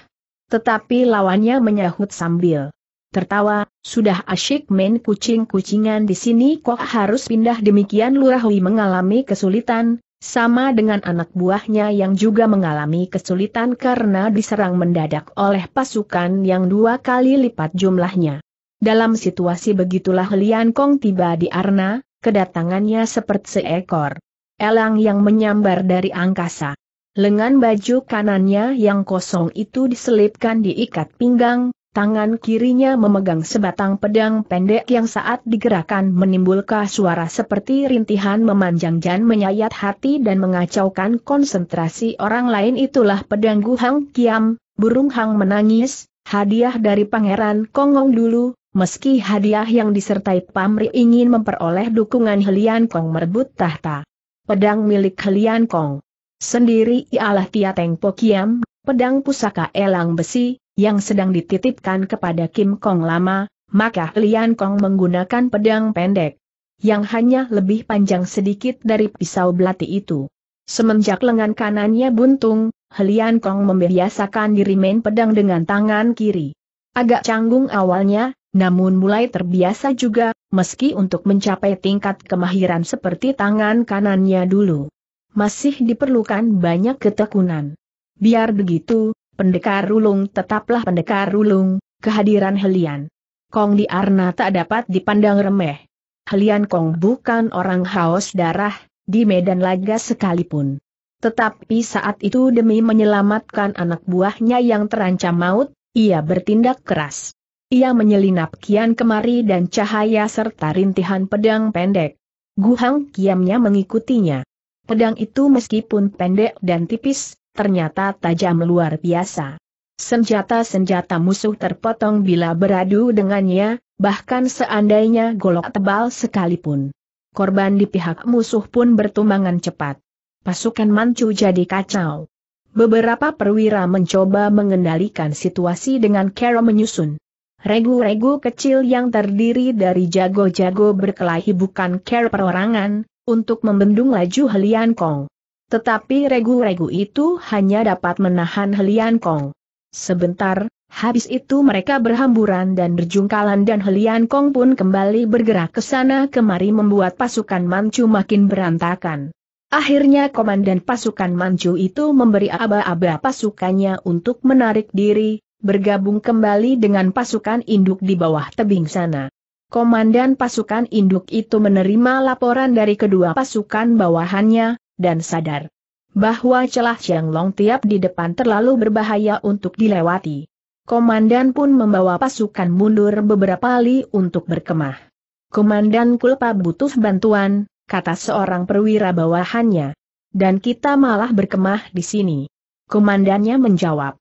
Tetapi lawannya menyahut sambil tertawa, sudah asyik main kucing-kucingan di sini kok harus pindah demikian Lurah mengalami kesulitan, sama dengan anak buahnya yang juga mengalami kesulitan karena diserang mendadak oleh pasukan yang dua kali lipat jumlahnya. Dalam situasi begitulah Lian Kong tiba di Arna, kedatangannya seperti seekor elang yang menyambar dari angkasa. Lengan baju kanannya yang kosong itu diselipkan di ikat pinggang, tangan kirinya memegang sebatang pedang pendek yang saat digerakkan menimbulkan suara seperti rintihan memanjang dan menyayat hati dan mengacaukan konsentrasi orang lain itulah pedang Guhang Kiam, burung Hang menangis, hadiah dari Pangeran Kongong dulu, meski hadiah yang disertai pamri ingin memperoleh dukungan Helian Kong merebut tahta. Pedang milik Helian Kong sendiri ialah Tiateng Pokiam, pedang pusaka elang besi, yang sedang dititipkan kepada Kim Kong lama, maka Helian Kong menggunakan pedang pendek yang hanya lebih panjang sedikit dari pisau belati itu. Semenjak lengan kanannya buntung, Helian Kong membiasakan diri main pedang dengan tangan kiri. Agak canggung awalnya, namun mulai terbiasa juga, meski untuk mencapai tingkat kemahiran seperti tangan kanannya dulu. Masih diperlukan banyak ketekunan. Biar begitu, pendekar rulung tetaplah pendekar rulung, kehadiran Helian. Kong di Arna tak dapat dipandang remeh. Helian Kong bukan orang haus darah, di medan laga sekalipun. Tetapi saat itu demi menyelamatkan anak buahnya yang terancam maut, ia bertindak keras. Ia menyelinap kian kemari dan cahaya serta rintihan pedang pendek. Guhang kiamnya mengikutinya. Pedang itu meskipun pendek dan tipis, ternyata tajam luar biasa. Senjata-senjata musuh terpotong bila beradu dengannya, bahkan seandainya golok tebal sekalipun. Korban di pihak musuh pun bertumbangan cepat. Pasukan Manchu jadi kacau. Beberapa perwira mencoba mengendalikan situasi dengan cara menyusun. Regu-regu kecil yang terdiri dari jago-jago berkelahi bukan care perorangan, untuk membendung laju Helian Kong. Tetapi regu-regu itu hanya dapat menahan Helian Kong. Sebentar, habis itu mereka berhamburan dan berjungkalan dan Helian Kong pun kembali bergerak ke sana kemari membuat pasukan Manchu makin berantakan. Akhirnya komandan pasukan Manchu itu memberi aba-aba pasukannya untuk menarik diri, bergabung kembali dengan pasukan induk di bawah tebing sana. Komandan pasukan induk itu menerima laporan dari kedua pasukan bawahannya, dan sadar bahwa celah Long tiap di depan terlalu berbahaya untuk dilewati. Komandan pun membawa pasukan mundur beberapa kali untuk berkemah. Komandan Kulpa butuh bantuan, kata seorang perwira bawahannya. Dan kita malah berkemah di sini. Komandannya menjawab.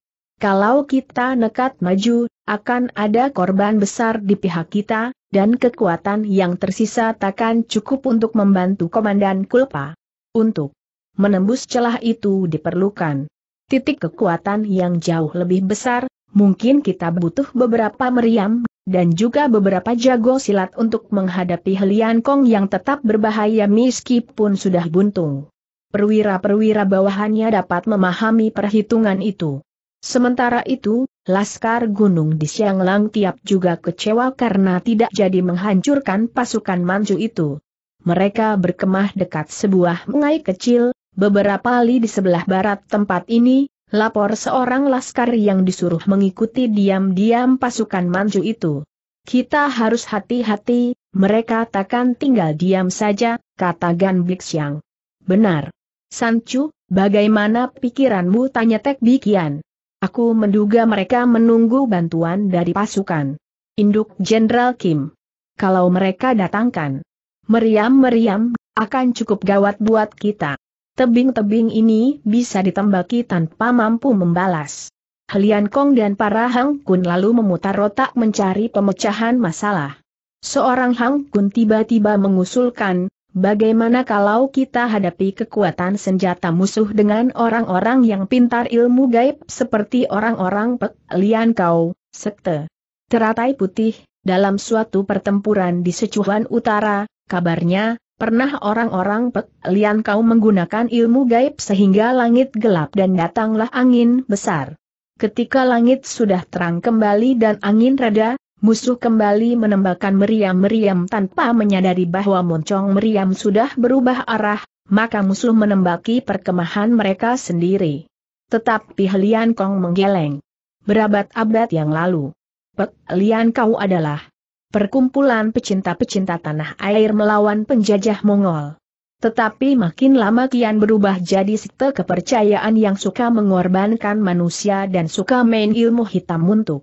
Kalau kita nekat maju, akan ada korban besar di pihak kita, dan kekuatan yang tersisa takkan cukup untuk membantu Komandan Kulpa. Untuk menembus celah itu diperlukan titik kekuatan yang jauh lebih besar, mungkin kita butuh beberapa meriam, dan juga beberapa jago silat untuk menghadapi Helian Kong yang tetap berbahaya meskipun sudah buntung. Perwira-perwira bawahannya dapat memahami perhitungan itu. Sementara itu, Laskar Gunung di Sianglang Tiap juga kecewa karena tidak jadi menghancurkan pasukan Manju itu. Mereka berkemah dekat sebuah mengai kecil, beberapa li di sebelah barat tempat ini, lapor seorang laskar yang disuruh mengikuti diam-diam pasukan Manju itu. Kita harus hati-hati, mereka takkan tinggal diam saja, kata Gan Bixiang. Benar. Sancu, bagaimana pikiranmu tanya Tek Bikian? Aku menduga mereka menunggu bantuan dari pasukan. Induk Jenderal Kim. Kalau mereka datangkan, meriam-meriam, akan cukup gawat buat kita. Tebing-tebing ini bisa ditembaki tanpa mampu membalas. Helian Kong dan para Hang Kun lalu memutar otak mencari pemecahan masalah. Seorang Hang Kun tiba-tiba mengusulkan, Bagaimana kalau kita hadapi kekuatan senjata musuh dengan orang-orang yang pintar ilmu gaib seperti orang-orang Pek Lian Kau, Sekte Teratai Putih, dalam suatu pertempuran di Secuhan Utara, kabarnya, pernah orang-orang Pek Lian Kau menggunakan ilmu gaib sehingga langit gelap dan datanglah angin besar. Ketika langit sudah terang kembali dan angin reda, Musuh kembali menembakkan meriam-meriam tanpa menyadari bahwa moncong meriam sudah berubah arah, maka musuh menembaki perkemahan mereka sendiri. Tetapi Lian Kong menggeleng. Berabad-abad yang lalu. Pek Lian kau adalah perkumpulan pecinta-pecinta tanah air melawan penjajah Mongol. Tetapi makin lama kian berubah jadi sekte kepercayaan yang suka mengorbankan manusia dan suka main ilmu hitam untuk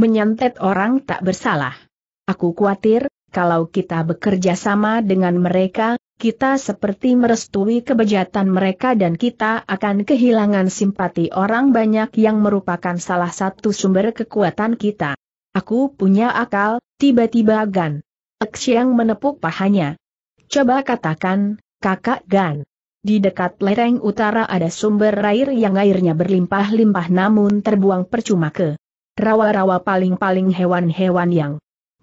menyantet orang tak bersalah. Aku khawatir, kalau kita bekerja sama dengan mereka, kita seperti merestui kebejatan mereka dan kita akan kehilangan simpati orang banyak yang merupakan salah satu sumber kekuatan kita. Aku punya akal, tiba-tiba Gan. Xiang menepuk pahanya. Coba katakan, kakak Gan. Di dekat lereng utara ada sumber air yang airnya berlimpah-limpah namun terbuang percuma ke rawa-rawa paling-paling hewan-hewan yang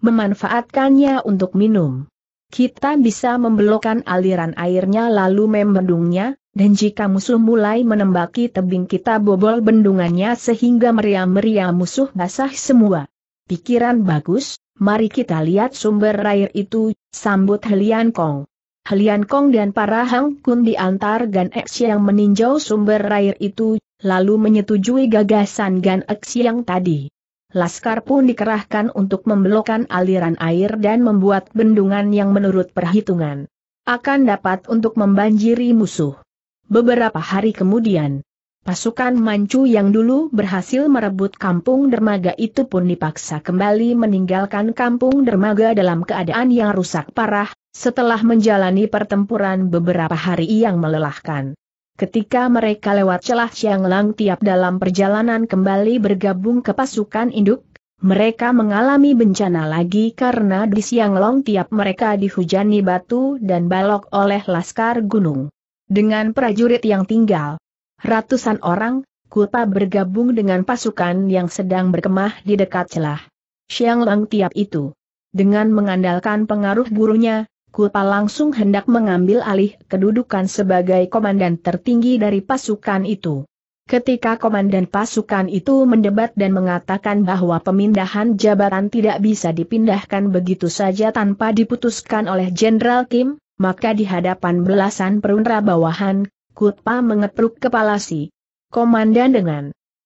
memanfaatkannya untuk minum. Kita bisa membelokkan aliran airnya lalu membendungnya, dan jika musuh mulai menembaki tebing kita bobol bendungannya sehingga meriam-meriam musuh basah semua. Pikiran bagus, mari kita lihat sumber air itu, sambut Helian Kong. Helian Kong dan para Hang Kun diantar Gan X yang meninjau sumber air itu, lalu menyetujui gagasan Gan Eksi yang tadi. Laskar pun dikerahkan untuk membelokkan aliran air dan membuat bendungan yang menurut perhitungan akan dapat untuk membanjiri musuh. Beberapa hari kemudian, pasukan Manchu yang dulu berhasil merebut kampung dermaga itu pun dipaksa kembali meninggalkan kampung dermaga dalam keadaan yang rusak parah, setelah menjalani pertempuran beberapa hari yang melelahkan. Ketika mereka lewat celah Siang Lang tiap dalam perjalanan kembali bergabung ke pasukan induk, mereka mengalami bencana lagi karena di Siang Long tiap mereka dihujani batu dan balok oleh Laskar Gunung. Dengan prajurit yang tinggal, ratusan orang, Kuta bergabung dengan pasukan yang sedang berkemah di dekat celah. Siang Lang tiap itu. Dengan mengandalkan pengaruh gurunya, Kutpa langsung hendak mengambil alih kedudukan sebagai komandan tertinggi dari pasukan itu. Ketika komandan pasukan itu mendebat dan mengatakan bahwa pemindahan jabatan tidak bisa dipindahkan begitu saja tanpa diputuskan oleh Jenderal Kim, maka di hadapan belasan perwira bawahan, Kutpa mengepruk kepala si komandan dengan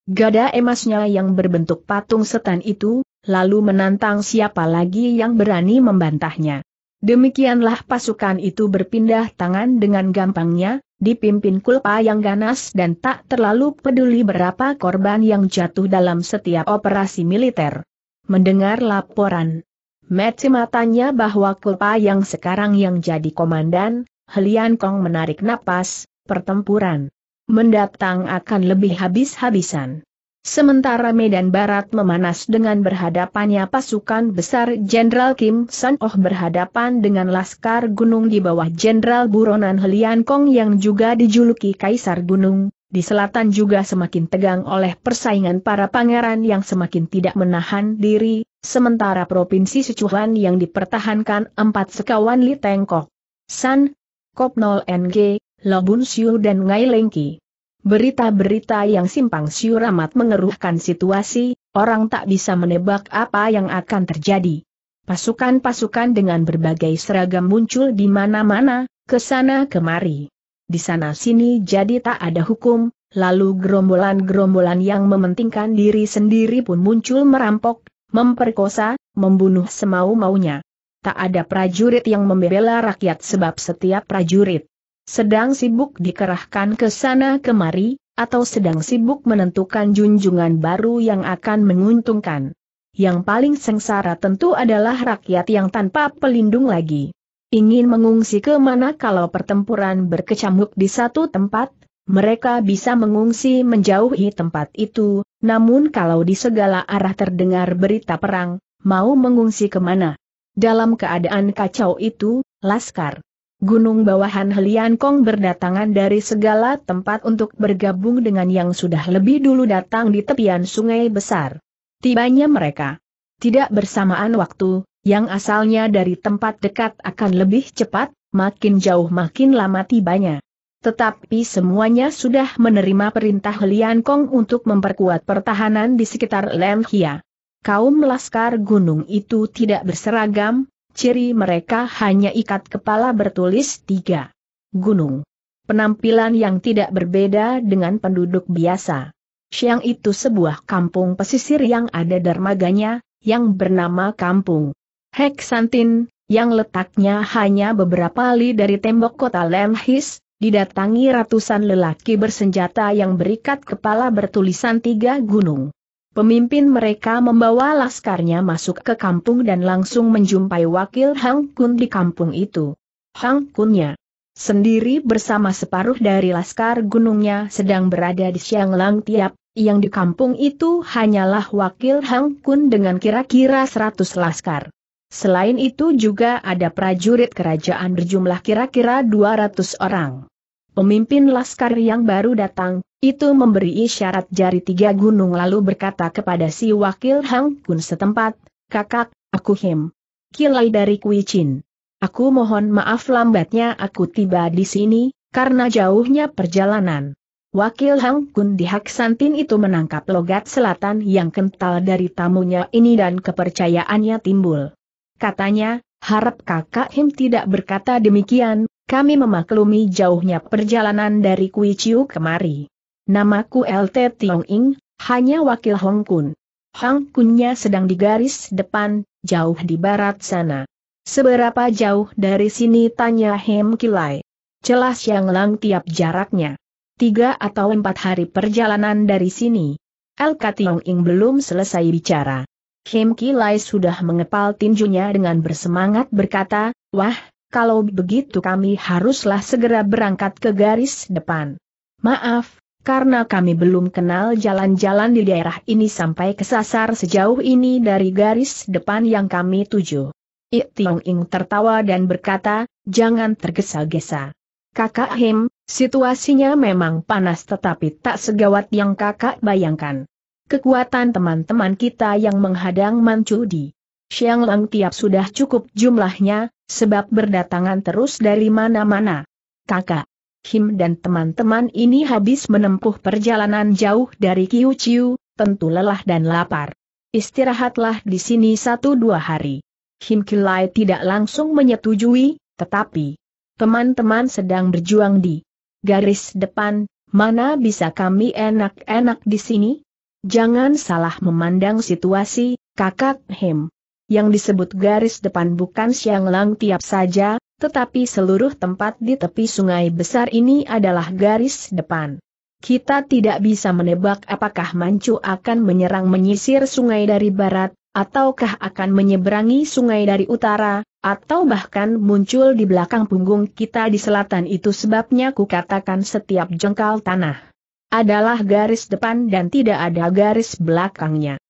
gada emasnya yang berbentuk patung setan itu, lalu menantang siapa lagi yang berani membantahnya. Demikianlah pasukan itu berpindah tangan dengan gampangnya, dipimpin Kulpa yang ganas dan tak terlalu peduli berapa korban yang jatuh dalam setiap operasi militer. Mendengar laporan, Metsi matanya bahwa Kulpa yang sekarang yang jadi komandan, Helian Kong menarik napas, pertempuran mendatang akan lebih habis-habisan. Sementara Medan Barat memanas dengan berhadapannya pasukan besar Jenderal Kim San Oh berhadapan dengan Laskar Gunung di bawah Jenderal Buronan Helian Kong yang juga dijuluki Kaisar Gunung, di selatan juga semakin tegang oleh persaingan para pangeran yang semakin tidak menahan diri, sementara Provinsi Sichuan yang dipertahankan empat sekawan Li Tengkok, San, Kop 0 NG, Lobun Siu dan Ngai Lengki. Berita-berita yang simpang siur amat mengeruhkan situasi, orang tak bisa menebak apa yang akan terjadi. Pasukan-pasukan dengan berbagai seragam muncul di mana-mana, ke sana kemari. Di sana sini jadi tak ada hukum, lalu gerombolan-gerombolan yang mementingkan diri sendiri pun muncul merampok, memperkosa, membunuh semau-maunya. Tak ada prajurit yang membela rakyat sebab setiap prajurit sedang sibuk dikerahkan ke sana kemari, atau sedang sibuk menentukan junjungan baru yang akan menguntungkan. Yang paling sengsara tentu adalah rakyat yang tanpa pelindung lagi. Ingin mengungsi ke mana kalau pertempuran berkecamuk di satu tempat, mereka bisa mengungsi menjauhi tempat itu, namun kalau di segala arah terdengar berita perang, mau mengungsi ke mana? Dalam keadaan kacau itu, Laskar gunung bawahan Helian Kong berdatangan dari segala tempat untuk bergabung dengan yang sudah lebih dulu datang di tepian sungai besar. Tibanya mereka. Tidak bersamaan waktu, yang asalnya dari tempat dekat akan lebih cepat, makin jauh makin lama tibanya. Tetapi semuanya sudah menerima perintah Helian Kong untuk memperkuat pertahanan di sekitar Lemhia. Kaum Laskar Gunung itu tidak berseragam, Ciri mereka hanya ikat kepala bertulis tiga. Gunung. Penampilan yang tidak berbeda dengan penduduk biasa. Siang itu sebuah kampung pesisir yang ada dermaganya, yang bernama Kampung Heksantin, yang letaknya hanya beberapa li dari tembok kota Lemhis, didatangi ratusan lelaki bersenjata yang berikat kepala bertulisan tiga gunung. Pemimpin mereka membawa laskarnya masuk ke kampung dan langsung menjumpai wakil Hang Kun di kampung itu. Hang Kunnya sendiri bersama separuh dari laskar gunungnya sedang berada di Siang Lang Tiap, yang di kampung itu hanyalah wakil Hang Kun dengan kira-kira 100 laskar. Selain itu juga ada prajurit kerajaan berjumlah kira-kira 200 orang. Pemimpin laskar yang baru datang, itu memberi isyarat jari tiga gunung lalu berkata kepada si wakil Hang Kun setempat, Kakak, aku Him. Kilai dari Kui Chin. Aku mohon maaf lambatnya aku tiba di sini, karena jauhnya perjalanan. Wakil Hang Kun di Santin itu menangkap logat selatan yang kental dari tamunya ini dan kepercayaannya timbul. Katanya, harap kakak Him tidak berkata demikian, kami memaklumi jauhnya perjalanan dari Kui Chiu kemari. Namaku LT Tiong Ing, hanya wakil Hong Kun. Hong Kunnya sedang di garis depan, jauh di barat sana. Seberapa jauh dari sini tanya Hem Kilai. Jelas yang lang tiap jaraknya. Tiga atau empat hari perjalanan dari sini. LK Tiong Ing belum selesai bicara. Hem Kilai sudah mengepal tinjunya dengan bersemangat berkata, Wah, kalau begitu kami haruslah segera berangkat ke garis depan. Maaf, karena kami belum kenal jalan-jalan di daerah ini sampai kesasar sejauh ini dari garis depan yang kami tuju. Ik Tiong Ing tertawa dan berkata, jangan tergesa-gesa. Kakak Him, situasinya memang panas tetapi tak segawat yang kakak bayangkan. Kekuatan teman-teman kita yang menghadang Mancudi. Xiang Lang Tiap sudah cukup jumlahnya, sebab berdatangan terus dari mana-mana. Kakak, Kim dan teman-teman ini habis menempuh perjalanan jauh dari Kiu Chiu, tentu lelah dan lapar. Istirahatlah di sini satu dua hari. Kim Kilai tidak langsung menyetujui, tetapi teman-teman sedang berjuang di garis depan, mana bisa kami enak-enak di sini? Jangan salah memandang situasi, kakak Him yang disebut garis depan bukan Siang Lang tiap saja, tetapi seluruh tempat di tepi sungai besar ini adalah garis depan. Kita tidak bisa menebak apakah Manchu akan menyerang menyisir sungai dari barat, ataukah akan menyeberangi sungai dari utara, atau bahkan muncul di belakang punggung kita di selatan itu sebabnya katakan setiap jengkal tanah adalah garis depan dan tidak ada garis belakangnya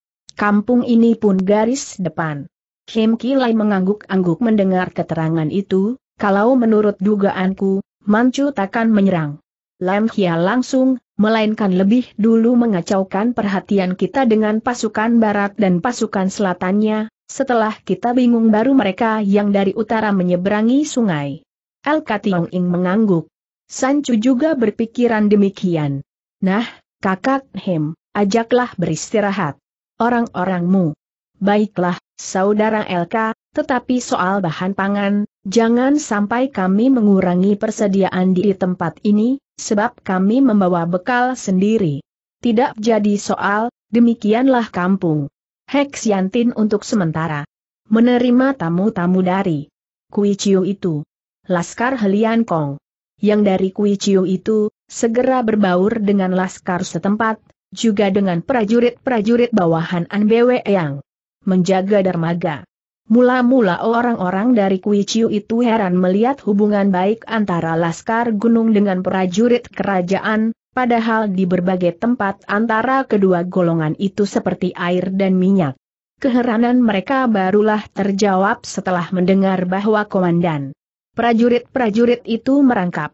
kampung ini pun garis depan. Kim Kilai mengangguk-angguk mendengar keterangan itu, kalau menurut dugaanku, Manchu takkan menyerang. Lam Hia langsung, melainkan lebih dulu mengacaukan perhatian kita dengan pasukan barat dan pasukan selatannya, setelah kita bingung baru mereka yang dari utara menyeberangi sungai. El Kationg Ing mengangguk. Sancu juga berpikiran demikian. Nah, kakak Hem, ajaklah beristirahat orang-orangmu. Baiklah, Saudara LK, tetapi soal bahan pangan, jangan sampai kami mengurangi persediaan di tempat ini, sebab kami membawa bekal sendiri. Tidak jadi soal, demikianlah kampung. Hex Yantin untuk sementara. Menerima tamu-tamu dari Kui Chiu itu. Laskar Helian Kong. Yang dari Kui Chiu itu, segera berbaur dengan Laskar setempat, juga dengan prajurit-prajurit bawahan Anbewe yang menjaga dermaga. Mula-mula orang-orang dari Kuiciu itu heran melihat hubungan baik antara Laskar Gunung dengan prajurit kerajaan, padahal di berbagai tempat antara kedua golongan itu seperti air dan minyak. Keheranan mereka barulah terjawab setelah mendengar bahwa komandan prajurit-prajurit itu merangkap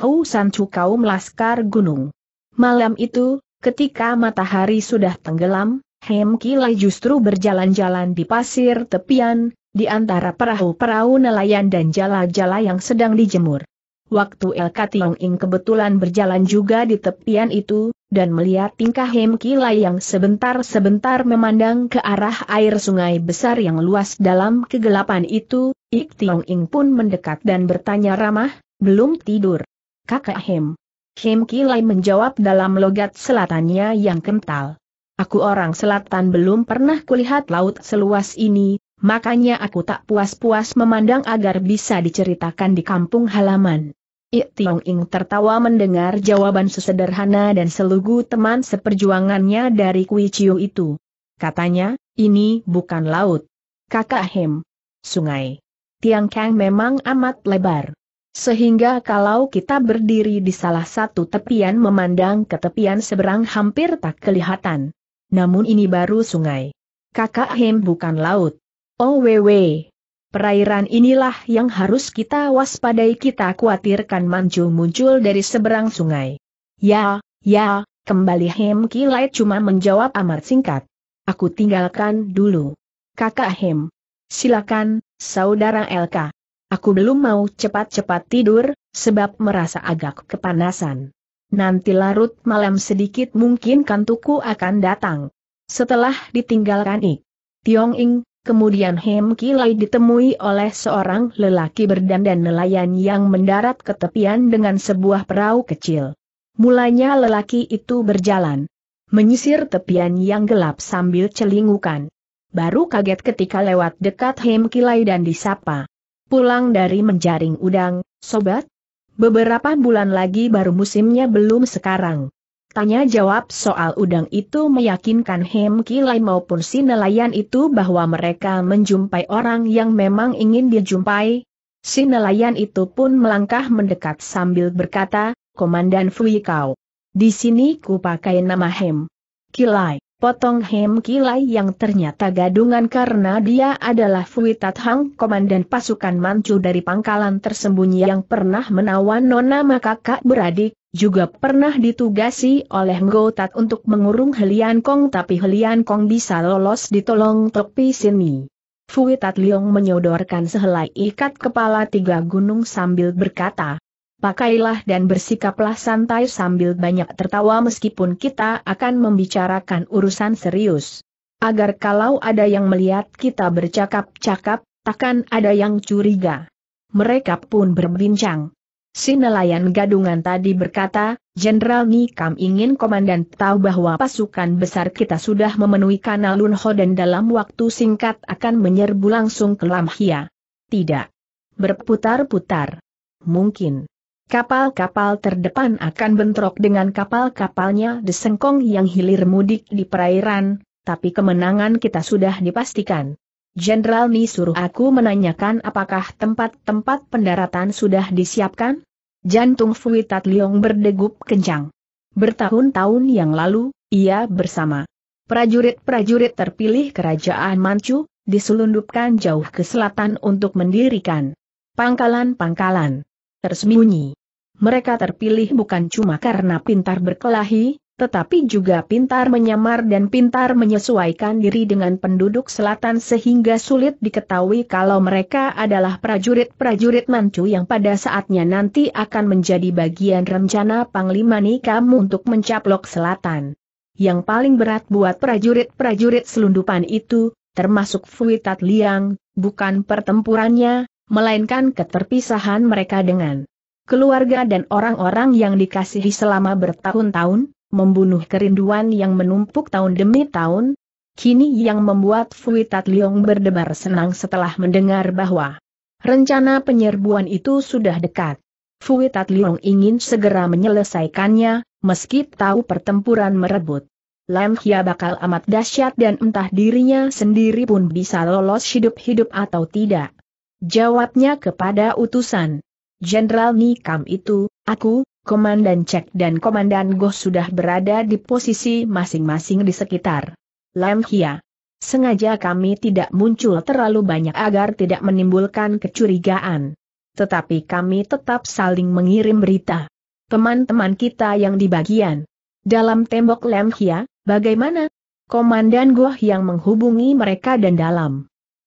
Hou San kaum Laskar Gunung. Malam itu, Ketika matahari sudah tenggelam, Hem Kilai justru berjalan-jalan di pasir tepian, di antara perahu-perahu nelayan dan jala-jala yang sedang dijemur. Waktu El Kationg Ing kebetulan berjalan juga di tepian itu, dan melihat tingkah Hem Kilai yang sebentar-sebentar memandang ke arah air sungai besar yang luas dalam kegelapan itu, Ik Tiong Ing pun mendekat dan bertanya ramah, belum tidur. Kakak Hem. Kim Kilai menjawab dalam logat selatannya yang kental. Aku orang selatan belum pernah kulihat laut seluas ini, makanya aku tak puas-puas memandang agar bisa diceritakan di kampung halaman. Ik Tiong Ing tertawa mendengar jawaban sesederhana dan selugu teman seperjuangannya dari Kui Chiu itu. Katanya, ini bukan laut. Kakak Hem. Sungai. Tiang Kang memang amat lebar. Sehingga kalau kita berdiri di salah satu tepian memandang ke tepian seberang hampir tak kelihatan. Namun ini baru sungai. Kakak Hem bukan laut. Oh wewe. Perairan inilah yang harus kita waspadai kita khawatirkan manju muncul dari seberang sungai. Ya, ya, kembali Hem Kilai cuma menjawab amat singkat. Aku tinggalkan dulu. Kakak Hem. Silakan, Saudara Elka. Aku belum mau cepat-cepat tidur, sebab merasa agak kepanasan. Nanti larut malam sedikit mungkin kantuku akan datang. Setelah ditinggalkan Ik, Tiong Ing, kemudian Hem Kilai ditemui oleh seorang lelaki berdandan nelayan yang mendarat ke tepian dengan sebuah perahu kecil. Mulanya lelaki itu berjalan, menyisir tepian yang gelap sambil celingukan. Baru kaget ketika lewat dekat Hem Kilai dan disapa. Pulang dari menjaring udang, sobat? Beberapa bulan lagi baru musimnya belum sekarang. Tanya jawab soal udang itu meyakinkan Hem Kilai maupun si nelayan itu bahwa mereka menjumpai orang yang memang ingin dijumpai. Si nelayan itu pun melangkah mendekat sambil berkata, Komandan Fuyikau, Di sini ku pakai nama Hem. Kilai. Potong Hem Kilai yang ternyata gadungan karena dia adalah Fuitat Hang komandan pasukan Manchu dari pangkalan tersembunyi yang pernah menawan Nona makakak beradik, juga pernah ditugasi oleh Tat untuk mengurung Helian Kong tapi Helian Kong bisa lolos ditolong tepi sini. Fuitat Liong menyodorkan sehelai ikat kepala tiga gunung sambil berkata, pakailah dan bersikaplah santai sambil banyak tertawa meskipun kita akan membicarakan urusan serius. Agar kalau ada yang melihat kita bercakap-cakap, takkan ada yang curiga. Mereka pun berbincang. Si nelayan gadungan tadi berkata, Jenderal Nikam ingin komandan tahu bahwa pasukan besar kita sudah memenuhi kanal Lunho dan dalam waktu singkat akan menyerbu langsung ke Lamhia. Tidak. Berputar-putar. Mungkin. Kapal-kapal terdepan akan bentrok dengan kapal-kapalnya desengkong yang hilir mudik di perairan, tapi kemenangan kita sudah dipastikan. Jenderal Ni suruh aku menanyakan apakah tempat-tempat pendaratan sudah disiapkan? Jantung Fui Tat Liong berdegup kencang. Bertahun-tahun yang lalu, ia bersama prajurit-prajurit terpilih kerajaan Manchu, diselundupkan jauh ke selatan untuk mendirikan pangkalan-pangkalan tersembunyi. Mereka terpilih bukan cuma karena pintar berkelahi, tetapi juga pintar menyamar dan pintar menyesuaikan diri dengan penduduk selatan sehingga sulit diketahui kalau mereka adalah prajurit-prajurit Manchu yang pada saatnya nanti akan menjadi bagian rencana Panglima Nikam untuk mencaplok selatan. Yang paling berat buat prajurit-prajurit selundupan itu, termasuk Fuitat Liang, bukan pertempurannya, melainkan keterpisahan mereka dengan keluarga dan orang-orang yang dikasihi selama bertahun-tahun, membunuh kerinduan yang menumpuk tahun demi tahun, kini yang membuat Tat Liong berdebar senang setelah mendengar bahwa rencana penyerbuan itu sudah dekat. Tat Liong ingin segera menyelesaikannya, meski tahu pertempuran merebut. Lam Hia bakal amat dahsyat dan entah dirinya sendiri pun bisa lolos hidup-hidup atau tidak. Jawabnya kepada utusan. Jenderal Nikam itu, aku, Komandan Cek dan Komandan Goh sudah berada di posisi masing-masing di sekitar. Lam Hia. Sengaja kami tidak muncul terlalu banyak agar tidak menimbulkan kecurigaan. Tetapi kami tetap saling mengirim berita. Teman-teman kita yang di bagian dalam tembok Lam Hia, bagaimana? Komandan Goh yang menghubungi mereka dan dalam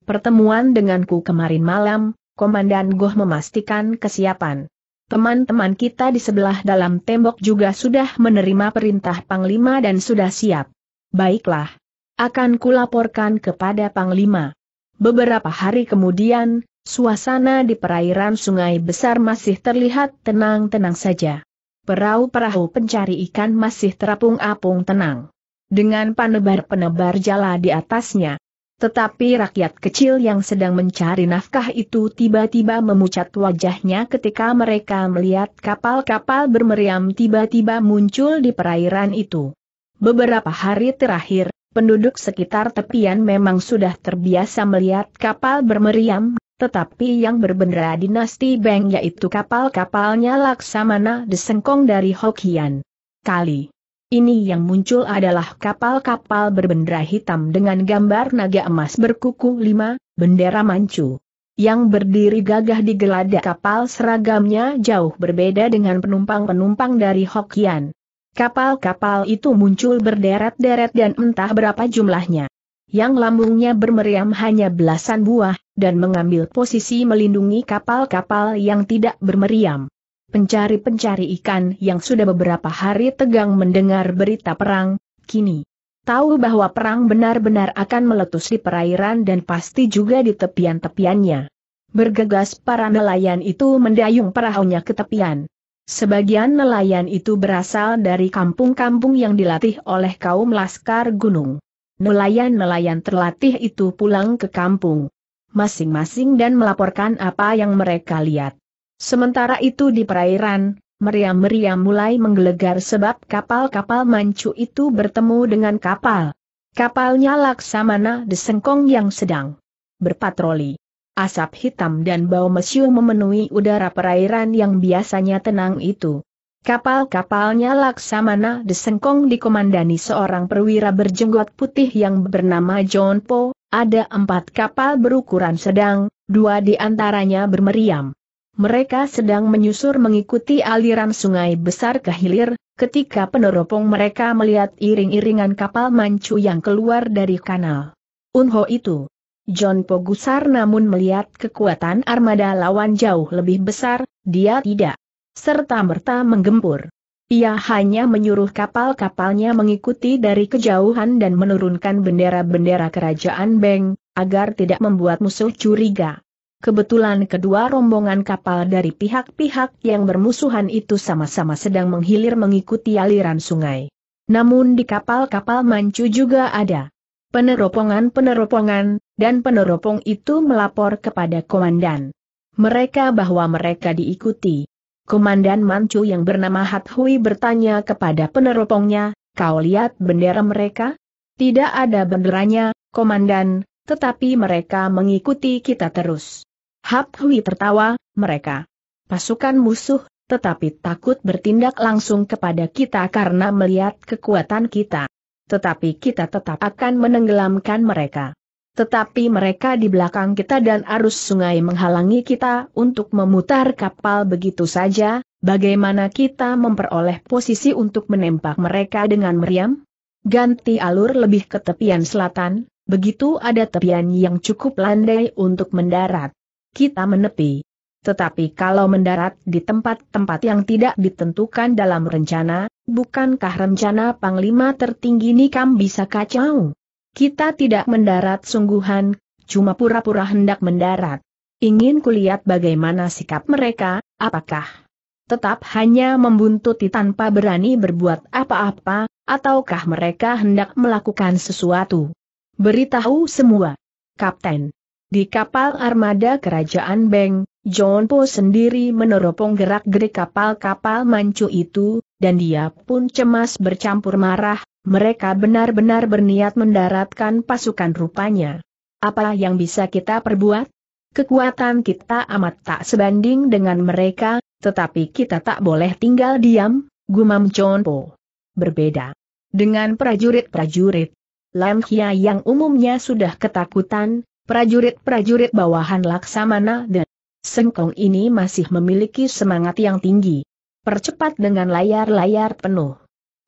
pertemuan denganku kemarin malam, Komandan Goh memastikan kesiapan. Teman-teman kita di sebelah dalam tembok juga sudah menerima perintah Panglima dan sudah siap. Baiklah. Akan kulaporkan kepada Panglima. Beberapa hari kemudian, suasana di perairan sungai besar masih terlihat tenang-tenang saja. Perahu-perahu pencari ikan masih terapung-apung tenang. Dengan penebar penebar jala di atasnya, tetapi rakyat kecil yang sedang mencari nafkah itu tiba-tiba memucat wajahnya ketika mereka melihat kapal-kapal bermeriam tiba-tiba muncul di perairan itu. Beberapa hari terakhir, penduduk sekitar tepian memang sudah terbiasa melihat kapal bermeriam, tetapi yang berbendera dinasti Beng yaitu kapal-kapalnya Laksamana Desengkong dari Hokian. Kali ini yang muncul adalah kapal-kapal berbendera hitam dengan gambar naga emas berkuku lima, bendera mancu. Yang berdiri gagah di geladak kapal seragamnya jauh berbeda dengan penumpang-penumpang dari Hokian. Kapal-kapal itu muncul berderet-deret dan entah berapa jumlahnya. Yang lambungnya bermeriam hanya belasan buah, dan mengambil posisi melindungi kapal-kapal yang tidak bermeriam. Pencari-pencari ikan yang sudah beberapa hari tegang mendengar berita perang, kini tahu bahwa perang benar-benar akan meletus di perairan dan pasti juga di tepian-tepiannya. Bergegas para nelayan itu mendayung perahunya ke tepian. Sebagian nelayan itu berasal dari kampung-kampung yang dilatih oleh kaum Laskar Gunung. Nelayan-nelayan terlatih itu pulang ke kampung masing-masing dan melaporkan apa yang mereka lihat. Sementara itu di perairan, meriam-meriam mulai menggelegar sebab kapal-kapal mancu itu bertemu dengan kapal. Kapalnya Laksamana Desengkong yang sedang berpatroli. Asap hitam dan bau mesiu memenuhi udara perairan yang biasanya tenang itu. Kapal-kapalnya Laksamana Desengkong dikomandani seorang perwira berjenggot putih yang bernama John Po, ada empat kapal berukuran sedang, dua di antaranya bermeriam. Mereka sedang menyusur mengikuti aliran sungai besar ke hilir, ketika peneropong mereka melihat iring-iringan kapal mancu yang keluar dari kanal. Unho itu. John Pogusar namun melihat kekuatan armada lawan jauh lebih besar, dia tidak serta-merta menggempur. Ia hanya menyuruh kapal-kapalnya mengikuti dari kejauhan dan menurunkan bendera-bendera kerajaan Beng, agar tidak membuat musuh curiga. Kebetulan kedua rombongan kapal dari pihak-pihak yang bermusuhan itu sama-sama sedang menghilir mengikuti aliran sungai. Namun di kapal-kapal Mancu juga ada peneropongan-peneropongan, dan peneropong itu melapor kepada komandan. Mereka bahwa mereka diikuti. Komandan Mancu yang bernama Hat Hui bertanya kepada peneropongnya, kau lihat bendera mereka? Tidak ada benderanya, komandan, tetapi mereka mengikuti kita terus. Hap Hui tertawa, mereka pasukan musuh, tetapi takut bertindak langsung kepada kita karena melihat kekuatan kita. Tetapi kita tetap akan menenggelamkan mereka. Tetapi mereka di belakang kita dan arus sungai menghalangi kita untuk memutar kapal begitu saja, bagaimana kita memperoleh posisi untuk menembak mereka dengan meriam? Ganti alur lebih ke tepian selatan, begitu ada tepian yang cukup landai untuk mendarat kita menepi. Tetapi kalau mendarat di tempat-tempat yang tidak ditentukan dalam rencana, bukankah rencana Panglima tertinggi Nikam bisa kacau? Kita tidak mendarat sungguhan, cuma pura-pura hendak mendarat. Ingin kulihat bagaimana sikap mereka, apakah tetap hanya membuntuti tanpa berani berbuat apa-apa, ataukah mereka hendak melakukan sesuatu? Beritahu semua. Kapten. Di kapal armada kerajaan Beng, John Po sendiri meneropong gerak-gerik kapal-kapal mancu itu, dan dia pun cemas bercampur marah, mereka benar-benar berniat mendaratkan pasukan rupanya. Apa yang bisa kita perbuat? Kekuatan kita amat tak sebanding dengan mereka, tetapi kita tak boleh tinggal diam, gumam John Po. Berbeda dengan prajurit-prajurit. Lam Hia yang umumnya sudah ketakutan, prajurit-prajurit bawahan Laksamana dan Sengkong ini masih memiliki semangat yang tinggi. Percepat dengan layar-layar penuh.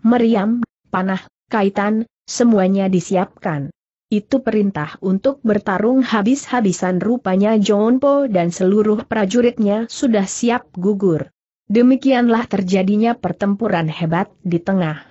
Meriam, panah, kaitan, semuanya disiapkan. Itu perintah untuk bertarung habis-habisan rupanya John Po dan seluruh prajuritnya sudah siap gugur. Demikianlah terjadinya pertempuran hebat di tengah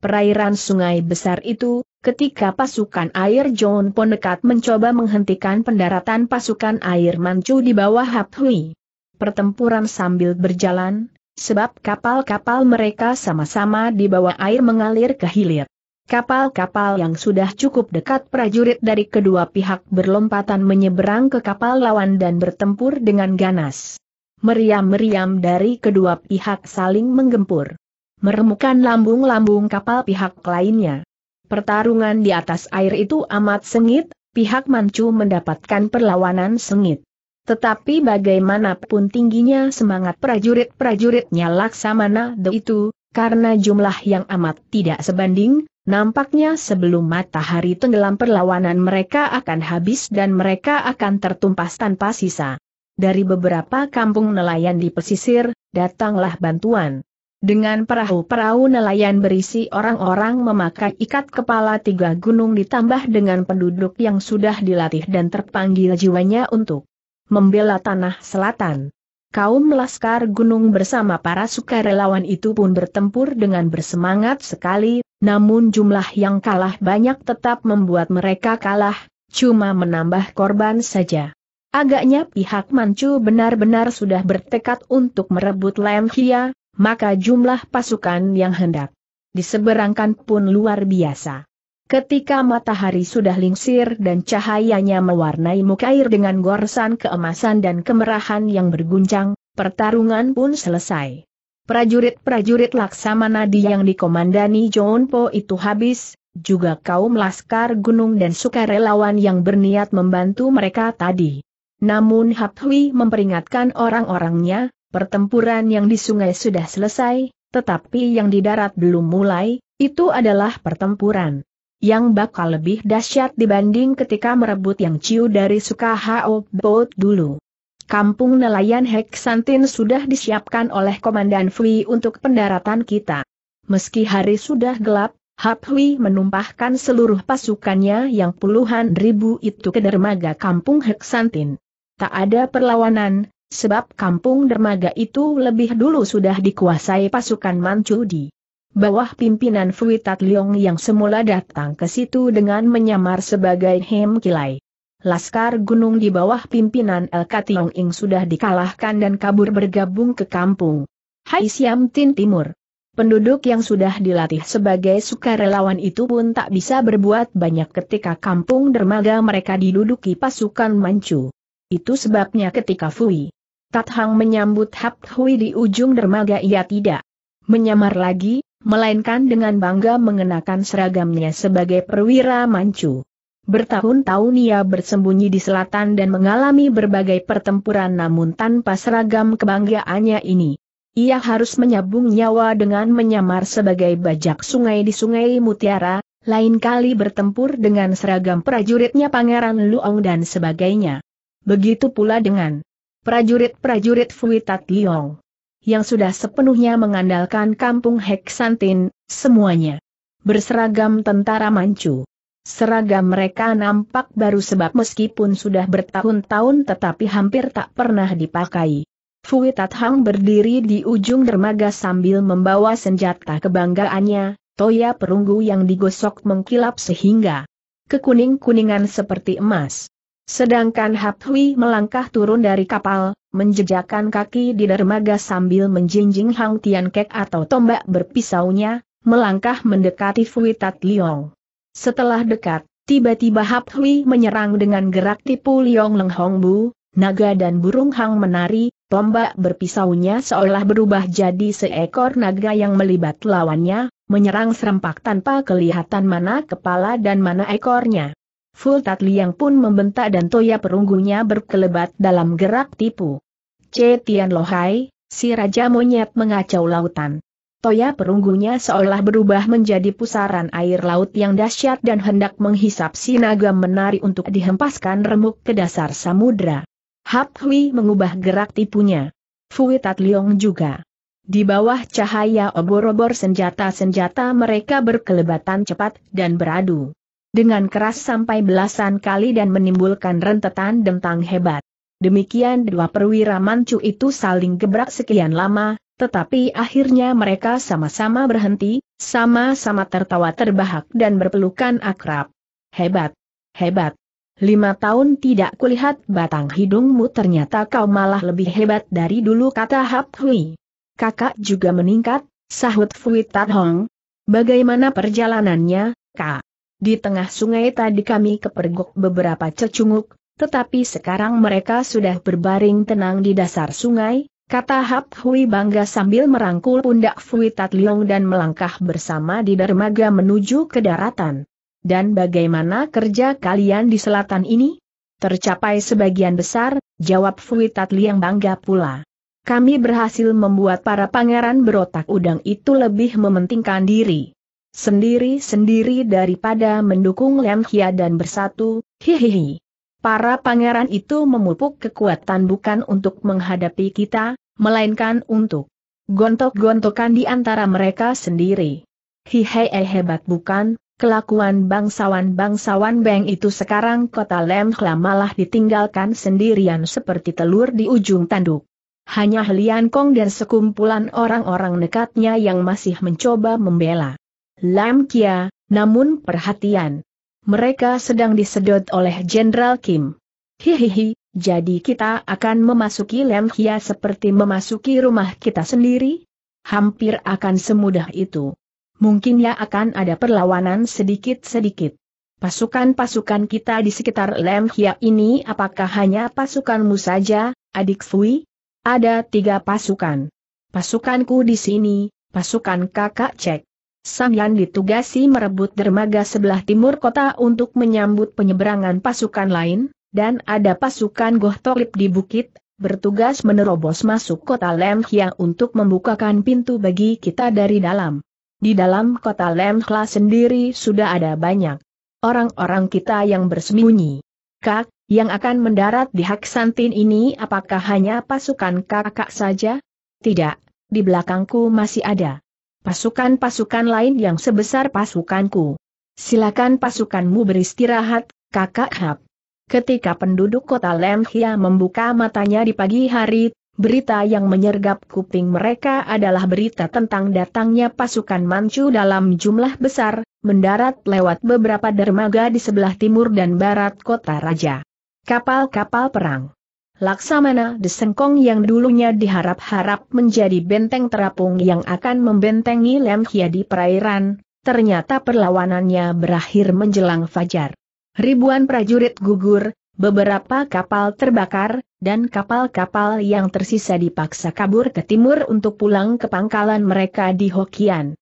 perairan sungai besar itu, Ketika pasukan air John Ponekat mencoba menghentikan pendaratan pasukan air Manchu di bawah Haphui. Pertempuran sambil berjalan, sebab kapal-kapal mereka sama-sama di bawah air mengalir ke hilir. Kapal-kapal yang sudah cukup dekat prajurit dari kedua pihak berlompatan menyeberang ke kapal lawan dan bertempur dengan ganas. Meriam-meriam dari kedua pihak saling menggempur. Meremukan lambung-lambung kapal pihak lainnya. Pertarungan di atas air itu amat sengit, pihak Manchu mendapatkan perlawanan sengit. Tetapi bagaimanapun tingginya semangat prajurit-prajuritnya Laksamana De itu, karena jumlah yang amat tidak sebanding, nampaknya sebelum matahari tenggelam perlawanan mereka akan habis dan mereka akan tertumpas tanpa sisa. Dari beberapa kampung nelayan di pesisir, datanglah bantuan dengan perahu-perahu nelayan berisi orang-orang memakai ikat kepala tiga gunung ditambah dengan penduduk yang sudah dilatih dan terpanggil jiwanya untuk membela tanah selatan. Kaum Laskar Gunung bersama para sukarelawan itu pun bertempur dengan bersemangat sekali, namun jumlah yang kalah banyak tetap membuat mereka kalah, cuma menambah korban saja. Agaknya pihak Manchu benar-benar sudah bertekad untuk merebut Lemhia maka jumlah pasukan yang hendak diseberangkan pun luar biasa. Ketika matahari sudah lingsir dan cahayanya mewarnai muka air dengan goresan keemasan dan kemerahan yang berguncang, pertarungan pun selesai. Prajurit-prajurit Laksamana di yang dikomandani John Po itu habis, juga kaum Laskar Gunung dan sukarelawan yang berniat membantu mereka tadi. Namun Hap Hui memperingatkan orang-orangnya, Pertempuran yang di sungai sudah selesai, tetapi yang di darat belum mulai, itu adalah pertempuran yang bakal lebih dahsyat dibanding ketika merebut yang ciu dari Sukahao Boat dulu. Kampung nelayan Heksantin sudah disiapkan oleh Komandan Fui untuk pendaratan kita. Meski hari sudah gelap, Hap Hui menumpahkan seluruh pasukannya yang puluhan ribu itu ke dermaga kampung Heksantin. Tak ada perlawanan, sebab kampung dermaga itu lebih dulu sudah dikuasai pasukan Mancudi. Bawah pimpinan Fuitat Leong yang semula datang ke situ dengan menyamar sebagai Hem Kilai. Laskar gunung di bawah pimpinan El Kationg Ing sudah dikalahkan dan kabur bergabung ke kampung. Hai Siam Tin Timur. Penduduk yang sudah dilatih sebagai sukarelawan itu pun tak bisa berbuat banyak ketika kampung dermaga mereka diduduki pasukan Manchu. Itu sebabnya ketika Fui Tat Hang menyambut Hap Hui di ujung dermaga ia tidak menyamar lagi, melainkan dengan bangga mengenakan seragamnya sebagai perwira mancu. Bertahun-tahun ia bersembunyi di selatan dan mengalami berbagai pertempuran namun tanpa seragam kebanggaannya ini. Ia harus menyambung nyawa dengan menyamar sebagai bajak sungai di sungai Mutiara, lain kali bertempur dengan seragam prajuritnya Pangeran Luong dan sebagainya. Begitu pula dengan prajurit-prajurit Fuitat Liong. Yang sudah sepenuhnya mengandalkan kampung Heksantin, semuanya. Berseragam tentara Manchu. Seragam mereka nampak baru sebab meskipun sudah bertahun-tahun tetapi hampir tak pernah dipakai. Fuitat Hang berdiri di ujung dermaga sambil membawa senjata kebanggaannya, toya perunggu yang digosok mengkilap sehingga kekuning-kuningan seperti emas. Sedangkan Hap Hui melangkah turun dari kapal, menjejakkan kaki di dermaga sambil menjinjing Hang Tian Kek atau tombak berpisaunya, melangkah mendekati Fui Tat Liong. Setelah dekat, tiba-tiba Hap Hui menyerang dengan gerak tipu Liong Leng Hong Bu, naga dan burung Hang menari, tombak berpisaunya seolah berubah jadi seekor naga yang melibat lawannya, menyerang serempak tanpa kelihatan mana kepala dan mana ekornya. Fultat Liang pun membentak dan toya perunggunya berkelebat dalam gerak tipu. C. Tian Lohai, si Raja Monyet mengacau lautan. Toya perunggunya seolah berubah menjadi pusaran air laut yang dahsyat dan hendak menghisap si naga menari untuk dihempaskan remuk ke dasar samudra. Hap Hui mengubah gerak tipunya. Fui Tat juga. Di bawah cahaya obor-obor senjata-senjata mereka berkelebatan cepat dan beradu dengan keras sampai belasan kali dan menimbulkan rentetan dentang hebat. Demikian dua perwira mancu itu saling gebrak sekian lama, tetapi akhirnya mereka sama-sama berhenti, sama-sama tertawa terbahak dan berpelukan akrab. Hebat! Hebat! Lima tahun tidak kulihat batang hidungmu ternyata kau malah lebih hebat dari dulu kata Hap Hui. Kakak juga meningkat, sahut Fui Tat Hong. Bagaimana perjalanannya, kak? Di tengah sungai tadi kami kepergok beberapa cecunguk, tetapi sekarang mereka sudah berbaring tenang di dasar sungai, kata Hap Hui bangga sambil merangkul pundak Fui Tat Liong dan melangkah bersama di dermaga menuju ke daratan. Dan bagaimana kerja kalian di selatan ini? Tercapai sebagian besar, jawab Fui Tat Liang bangga pula. Kami berhasil membuat para pangeran berotak udang itu lebih mementingkan diri sendiri-sendiri daripada mendukung Lem Hia dan bersatu, hihihi. Para pangeran itu memupuk kekuatan bukan untuk menghadapi kita, melainkan untuk gontok-gontokan di antara mereka sendiri. Hihehe hebat bukan, kelakuan bangsawan-bangsawan Beng itu sekarang kota Lem Hla malah ditinggalkan sendirian seperti telur di ujung tanduk. Hanya Helian Kong dan sekumpulan orang-orang nekatnya yang masih mencoba membela. Lam Kia, namun perhatian. Mereka sedang disedot oleh Jenderal Kim. Hihihi, jadi kita akan memasuki Lam Kia seperti memasuki rumah kita sendiri? Hampir akan semudah itu. Mungkin ya akan ada perlawanan sedikit-sedikit. Pasukan-pasukan kita di sekitar Lem Kia ini apakah hanya pasukanmu saja, adik Fui? Ada tiga pasukan. Pasukanku di sini, pasukan kakak cek, Samyan ditugasi merebut dermaga sebelah timur kota untuk menyambut penyeberangan pasukan lain, dan ada pasukan Goh Tolip di bukit, bertugas menerobos masuk kota Lemhya untuk membukakan pintu bagi kita dari dalam. Di dalam kota Lemhla sendiri sudah ada banyak orang-orang kita yang bersembunyi. Kak, yang akan mendarat di Haksantin ini apakah hanya pasukan kakak saja? Tidak, di belakangku masih ada pasukan-pasukan lain yang sebesar pasukanku. Silakan pasukanmu beristirahat, kakak Hap. Ketika penduduk kota Lemhia membuka matanya di pagi hari, berita yang menyergap kuping mereka adalah berita tentang datangnya pasukan Manchu dalam jumlah besar, mendarat lewat beberapa dermaga di sebelah timur dan barat kota raja. Kapal-kapal perang Laksamana Desengkong yang dulunya diharap-harap menjadi benteng terapung yang akan membentengi Lem Hia di perairan, ternyata perlawanannya berakhir menjelang fajar. Ribuan prajurit gugur, beberapa kapal terbakar, dan kapal-kapal yang tersisa dipaksa kabur ke timur untuk pulang ke pangkalan mereka di Hokian.